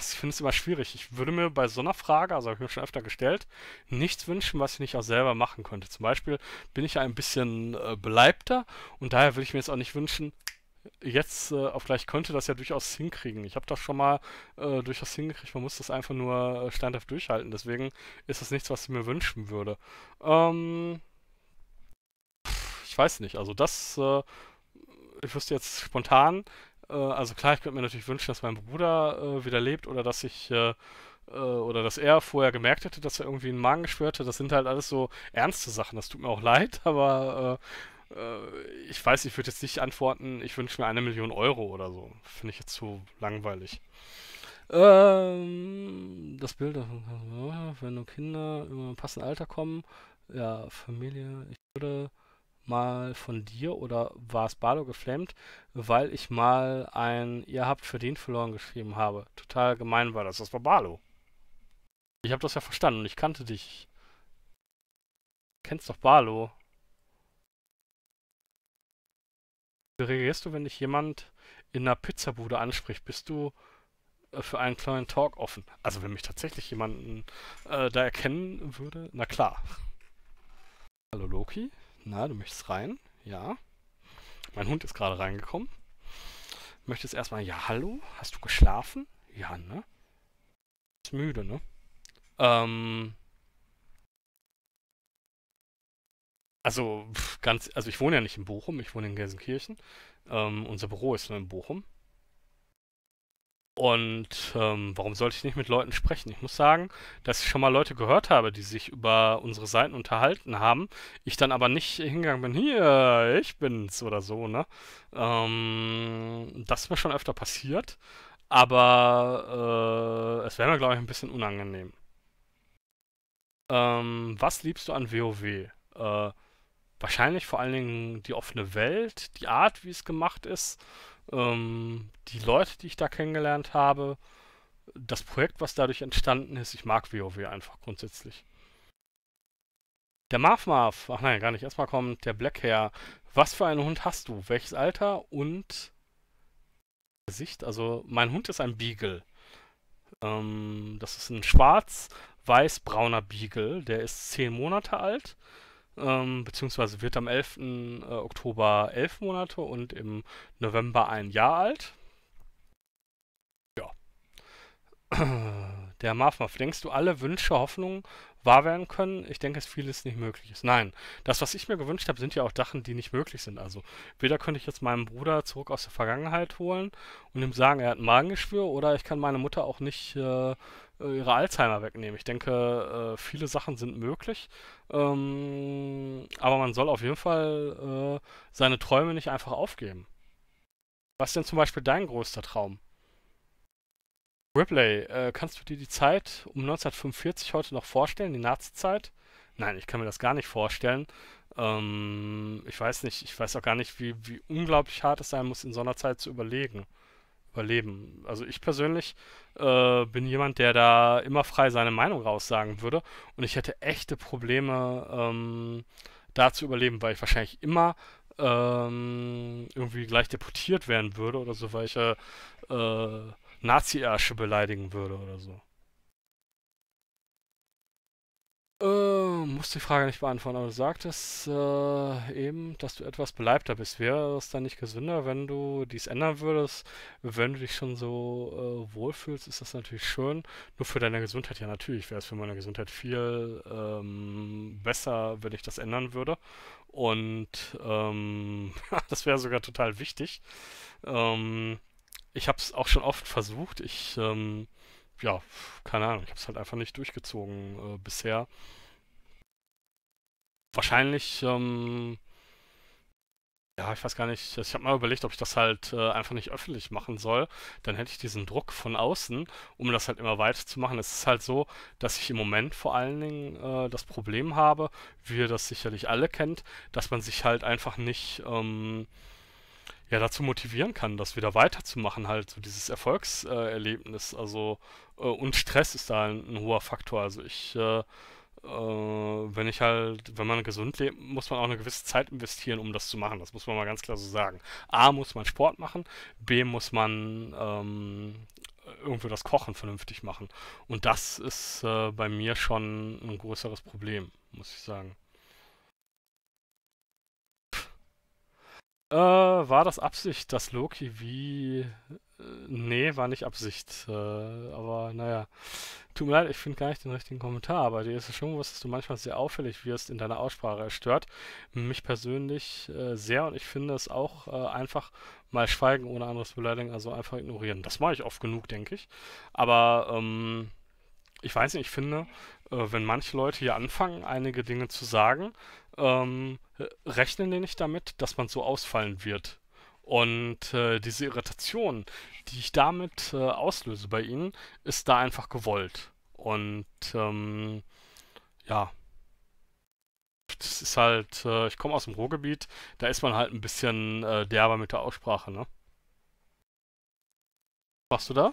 Speaker 1: ich finde es immer schwierig. Ich würde mir bei so einer Frage, also habe ich mir schon öfter gestellt, nichts wünschen, was ich nicht auch selber machen könnte. Zum Beispiel bin ich ja ein bisschen äh, beleibter und daher würde ich mir jetzt auch nicht wünschen, jetzt äh, auf gleich könnte das ja durchaus hinkriegen. Ich habe das schon mal äh, durchaus hingekriegt. Man muss das einfach nur äh, standhaft durchhalten. Deswegen ist das nichts, was ich mir wünschen würde. Ähm, ich weiß nicht. Also das, äh, ich wüsste jetzt spontan, äh, also klar, ich könnte mir natürlich wünschen, dass mein Bruder äh, wieder lebt oder dass ich äh, äh oder dass er vorher gemerkt hätte, dass er irgendwie einen Magen geschwört hat. Das sind halt alles so ernste Sachen. Das tut mir auch leid, aber äh, ich weiß, ich würde jetzt nicht antworten, ich wünsche mir eine Million Euro oder so. Finde ich jetzt zu langweilig. Ähm, das Bild, wenn nur Kinder im passenden Alter kommen, ja, Familie, ich würde mal von dir oder war es Bardo geflammt, weil ich mal ein Ihr habt verdient verloren geschrieben habe. Total gemein war das. Das war Bardo. Ich habe das ja verstanden und ich kannte dich. Du kennst doch Barlo. Wie reagierst du, wenn dich jemand in einer Pizzabude anspricht? Bist du äh, für einen kleinen Talk offen? Also wenn mich tatsächlich jemanden äh, da erkennen würde, na klar. Hallo Loki? Na, du möchtest rein? Ja. Mein Hund ist gerade reingekommen. Möchtest erstmal, ja, hallo? Hast du geschlafen? Ja, ne? Ist müde, ne? Ähm. Also, ganz, also ich wohne ja nicht in Bochum, ich wohne in Gelsenkirchen. Ähm, unser Büro ist nur in Bochum. Und ähm, warum sollte ich nicht mit Leuten sprechen? Ich muss sagen, dass ich schon mal Leute gehört habe, die sich über unsere Seiten unterhalten haben. Ich dann aber nicht hingegangen bin, hier, ich bin's oder so, ne? Ähm, das ist mir schon öfter passiert. Aber äh, es wäre mir, glaube ich, ein bisschen unangenehm. Ähm, was liebst du an WoW? Äh, wahrscheinlich vor allen Dingen die offene Welt, die Art, wie es gemacht ist ähm, die Leute, die ich da kennengelernt habe, das Projekt, was dadurch entstanden ist, ich mag WoW einfach grundsätzlich. Der Marv Marv, ach nein, gar nicht. Erstmal kommt der Black Hair. Was für einen Hund hast du? Welches Alter und Gesicht? Also, mein Hund ist ein Beagle. Ähm, das ist ein schwarz-weiß-brauner Beagle. Der ist zehn Monate alt ähm, beziehungsweise wird am 11. Äh, Oktober elf Monate und im November ein Jahr alt. Ja. Der Marfmaf, denkst du, alle Wünsche, Hoffnungen wahr werden können? Ich denke, dass vieles nicht möglich ist. Nein, das, was ich mir gewünscht habe, sind ja auch Sachen, die nicht möglich sind. Also, weder könnte ich jetzt meinen Bruder zurück aus der Vergangenheit holen und ihm sagen, er hat ein Magengeschwür, oder ich kann meine Mutter auch nicht äh, äh, ihre Alzheimer wegnehmen. Ich denke, äh, viele Sachen sind möglich, ähm, aber man soll auf jeden Fall äh, seine Träume nicht einfach aufgeben. Was ist denn zum Beispiel dein größter Traum? Ripley, kannst du dir die Zeit um 1945 heute noch vorstellen, die Nazi-Zeit? Nein, ich kann mir das gar nicht vorstellen. Ähm, ich weiß nicht, ich weiß auch gar nicht, wie, wie unglaublich hart es sein muss, in so einer Zeit zu überlegen überleben. Also ich persönlich äh, bin jemand, der da immer frei seine Meinung raussagen würde und ich hätte echte Probleme, ähm, da zu überleben, weil ich wahrscheinlich immer ähm, irgendwie gleich deputiert werden würde oder so, weil ich äh, äh Nazi-Ärsche beleidigen würde oder so. Äh, muss die Frage nicht beantworten, aber du sagtest äh, eben, dass du etwas beleibter bist. Wäre es dann nicht gesünder, wenn du dies ändern würdest? Wenn du dich schon so äh, wohlfühlst, ist das natürlich schön. Nur für deine Gesundheit, ja natürlich, wäre es für meine Gesundheit viel ähm, besser, wenn ich das ändern würde. Und ähm, das wäre sogar total wichtig. Ähm, ich habe es auch schon oft versucht. Ich... Ähm, ja, keine Ahnung, ich habe es halt einfach nicht durchgezogen äh, bisher. Wahrscheinlich, ähm, ja, ich weiß gar nicht, ich habe mal überlegt, ob ich das halt äh, einfach nicht öffentlich machen soll. Dann hätte ich diesen Druck von außen, um das halt immer weiter zu machen. Es ist halt so, dass ich im Moment vor allen Dingen äh, das Problem habe, wie ihr das sicherlich alle kennt, dass man sich halt einfach nicht... Ähm, ja, dazu motivieren kann, das wieder weiterzumachen, halt so dieses Erfolgserlebnis. Also äh, und Stress ist da ein, ein, hoher Faktor. Also ich, äh, äh, wenn ich halt, wenn man gesund lebt, muss man auch eine gewisse Zeit investieren, um das zu machen. Das muss man mal ganz klar so sagen. A muss man Sport machen, B muss man ähm, irgendwie das Kochen vernünftig machen. Und das ist äh, bei mir schon ein größeres Problem, muss ich sagen. Äh, war das Absicht, dass Loki wie. Äh, nee, war nicht Absicht. Äh, aber naja. Tut mir leid, ich finde gar nicht den richtigen Kommentar, aber dir ist es schon bewusst, dass du manchmal sehr auffällig wirst in deiner Aussprache. Es stört mich persönlich äh, sehr und ich finde es auch äh, einfach mal schweigen ohne anderes Beleidigen, also einfach ignorieren. Das mache ich oft genug, denke ich. Aber ähm, ich weiß nicht, ich finde, äh, wenn manche Leute hier anfangen, einige Dinge zu sagen, ähm, rechnen die nicht damit, dass man so ausfallen wird. Und äh, diese Irritation, die ich damit äh, auslöse bei ihnen, ist da einfach gewollt. Und ähm, ja, das ist halt, äh, ich komme aus dem Ruhrgebiet, da ist man halt ein bisschen äh, derber mit der Aussprache, ne? Machst du da?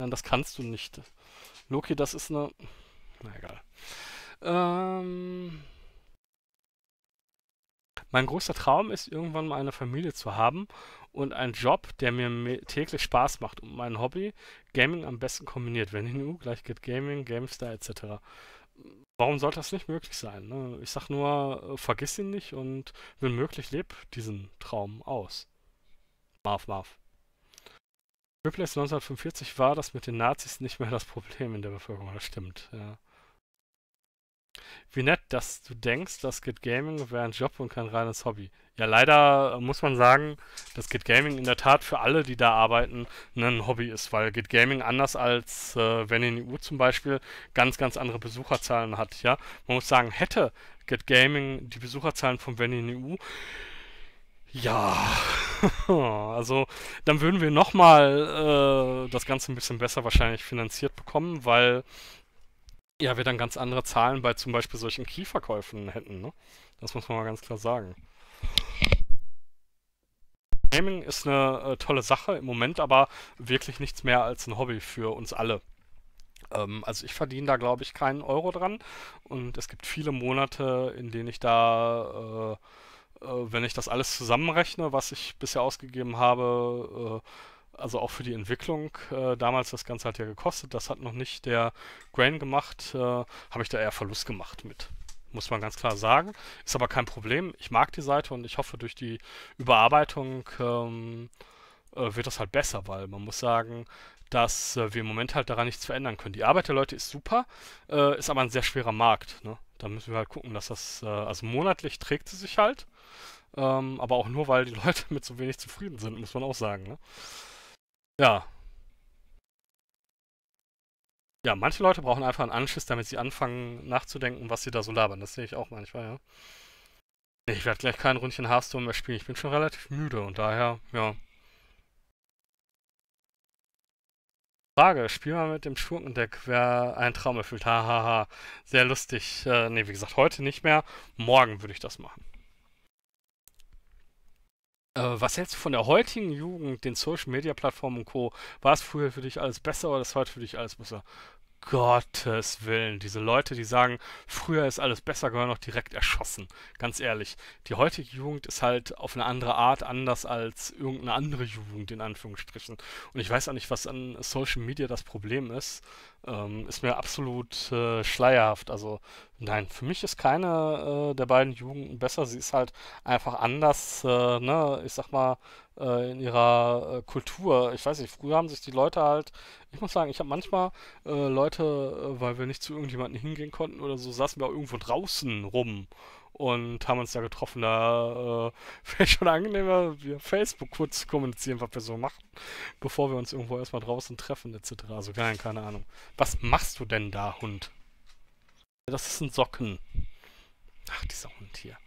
Speaker 1: Nein, das kannst du nicht. Loki, das ist eine... Na egal. Ähm... Mein großer Traum ist, irgendwann mal eine Familie zu haben und einen Job, der mir täglich Spaß macht und mein Hobby Gaming am besten kombiniert. Wenn in EU gleich geht Gaming, GameStar etc. Warum sollte das nicht möglich sein? Ne? Ich sag nur, äh, vergiss ihn nicht und wenn möglich, leb diesen Traum aus. Marv, Marv. Ripley's 1945 war das mit den Nazis nicht mehr das Problem in der Bevölkerung, das stimmt, ja. Wie nett, dass du denkst, dass Git Gaming wäre ein Job und kein reines Hobby. Ja, leider äh, muss man sagen, dass Git Gaming in der Tat für alle, die da arbeiten, ein Hobby ist, weil Git Gaming anders als äh, wenn in EU zum Beispiel ganz, ganz andere Besucherzahlen hat. Ja, man muss sagen, hätte Git Gaming die Besucherzahlen von wenn in EU, ja, also dann würden wir nochmal äh, das Ganze ein bisschen besser wahrscheinlich finanziert bekommen, weil ja, wir dann ganz andere Zahlen bei zum Beispiel solchen Key-Verkäufen hätten. Ne? Das muss man mal ganz klar sagen. Gaming ist eine äh, tolle Sache, im Moment aber wirklich nichts mehr als ein Hobby für uns alle. Ähm, also ich verdiene da, glaube ich, keinen Euro dran und es gibt viele Monate, in denen ich da, äh, äh wenn ich das alles zusammenrechne, was ich bisher ausgegeben habe, äh, also auch für die Entwicklung äh, damals das Ganze hat ja gekostet. Das hat noch nicht der Grain gemacht. Äh, Habe ich da eher Verlust gemacht mit. Muss man ganz klar sagen. Ist aber kein Problem. Ich mag die Seite und ich hoffe, durch die Überarbeitung ähm, äh, wird das halt besser, weil man muss sagen, dass äh, wir im Moment halt daran nichts verändern können. Die Arbeit der Leute ist super, äh, ist aber ein sehr schwerer Markt. Ne? Da müssen wir halt gucken, dass das, äh, also monatlich trägt sie sich halt. Ähm, aber auch nur, weil die Leute mit so wenig zufrieden sind, muss man auch sagen. Ne? Ja. Ja, manche Leute brauchen einfach einen Anschiss, damit sie anfangen nachzudenken, was sie da so labern. Das sehe ich auch manchmal, ja. Ich werde gleich kein Rundchen Hearthstone mehr spielen. Ich bin schon relativ müde und daher, ja. Frage, spiel mal mit dem Schurkendeck, wer einen Traum erfüllt. Hahaha, ha, ha. sehr lustig. Äh, ne, wie gesagt, heute nicht mehr. Morgen würde ich das machen. Äh, was hältst du von der heutigen Jugend, den Social Media Plattformen und Co.? War es früher für dich alles besser oder ist heute für dich alles besser? Gottes Willen, diese Leute, die sagen, früher ist alles besser, gehören auch direkt erschossen. Ganz ehrlich, die heutige Jugend ist halt auf eine andere Art anders als irgendeine andere Jugend, in Anführungsstrichen. Und ich weiß auch nicht, was an Social Media das Problem ist. Ähm, ist mir absolut äh, schleierhaft. Also Nein, für mich ist keine äh, der beiden Jugenden besser. Sie ist halt einfach anders, äh, ne? ich sag mal, äh, in ihrer äh, Kultur. Ich weiß nicht, früher haben sich die Leute halt, ich muss sagen, ich habe manchmal äh, Leute, äh, weil wir nicht zu irgendjemandem hingehen konnten oder so, saßen wir auch irgendwo draußen rum und haben uns da getroffen. Da äh, wäre schon angenehmer, via Facebook kurz zu kommunizieren, was wir so machen, bevor wir uns irgendwo erstmal draußen treffen, etc. Also gar keine Ahnung. Was machst du denn da, Hund? Das ist ein Socken. Ach, dieser Hund hier.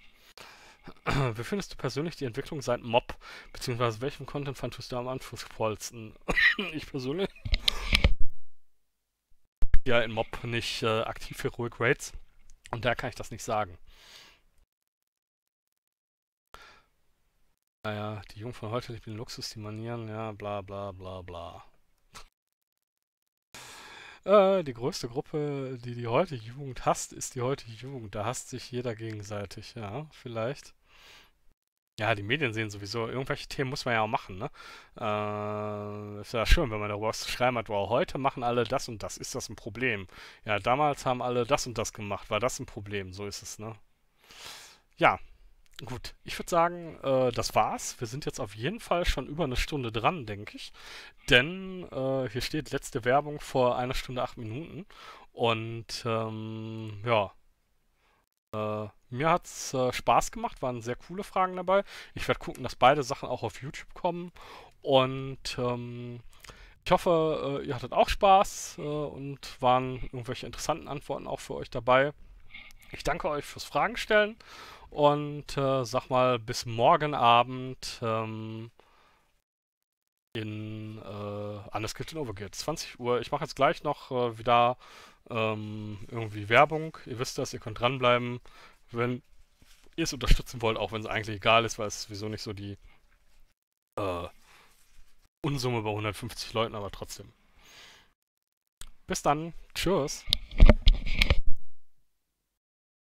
Speaker 1: Wie findest du persönlich die Entwicklung seit Mob? Beziehungsweise welchem Content fandest du am anspruchsvollsten? ich persönlich? Ja, in Mob nicht äh, aktiv Heroic Raids. Und da kann ich das nicht sagen. Naja, die Jungen von heute lieben den Luxus, die Manieren, ja, bla bla bla bla. Äh, die größte Gruppe, die die heutige Jugend hasst, ist die heutige Jugend. Da hasst sich jeder gegenseitig, ja, vielleicht. Ja, die Medien sehen sowieso, irgendwelche Themen muss man ja auch machen, ne? Äh, ist ja schön, wenn man darüber was zu schreiben hat, wow, heute machen alle das und das, ist das ein Problem? Ja, damals haben alle das und das gemacht, war das ein Problem, so ist es, ne? Ja, Gut, ich würde sagen, äh, das war's. Wir sind jetzt auf jeden Fall schon über eine Stunde dran, denke ich. Denn äh, hier steht letzte Werbung vor einer Stunde acht Minuten. Und ähm, ja, äh, mir hat's äh, Spaß gemacht, waren sehr coole Fragen dabei. Ich werde gucken, dass beide Sachen auch auf YouTube kommen. Und ähm, ich hoffe, äh, ihr hattet auch Spaß äh, und waren irgendwelche interessanten Antworten auch für euch dabei. Ich danke euch fürs Fragen stellen und äh, sag mal, bis morgen Abend ähm, in äh, Annes Kitchen Overgeht. 20 Uhr. Ich mache jetzt gleich noch äh, wieder ähm, irgendwie Werbung. Ihr wisst das, ihr könnt dranbleiben, wenn ihr es unterstützen wollt, auch wenn es eigentlich egal ist, weil es sowieso nicht so die äh, Unsumme bei 150 Leuten, aber trotzdem. Bis dann. Tschüss.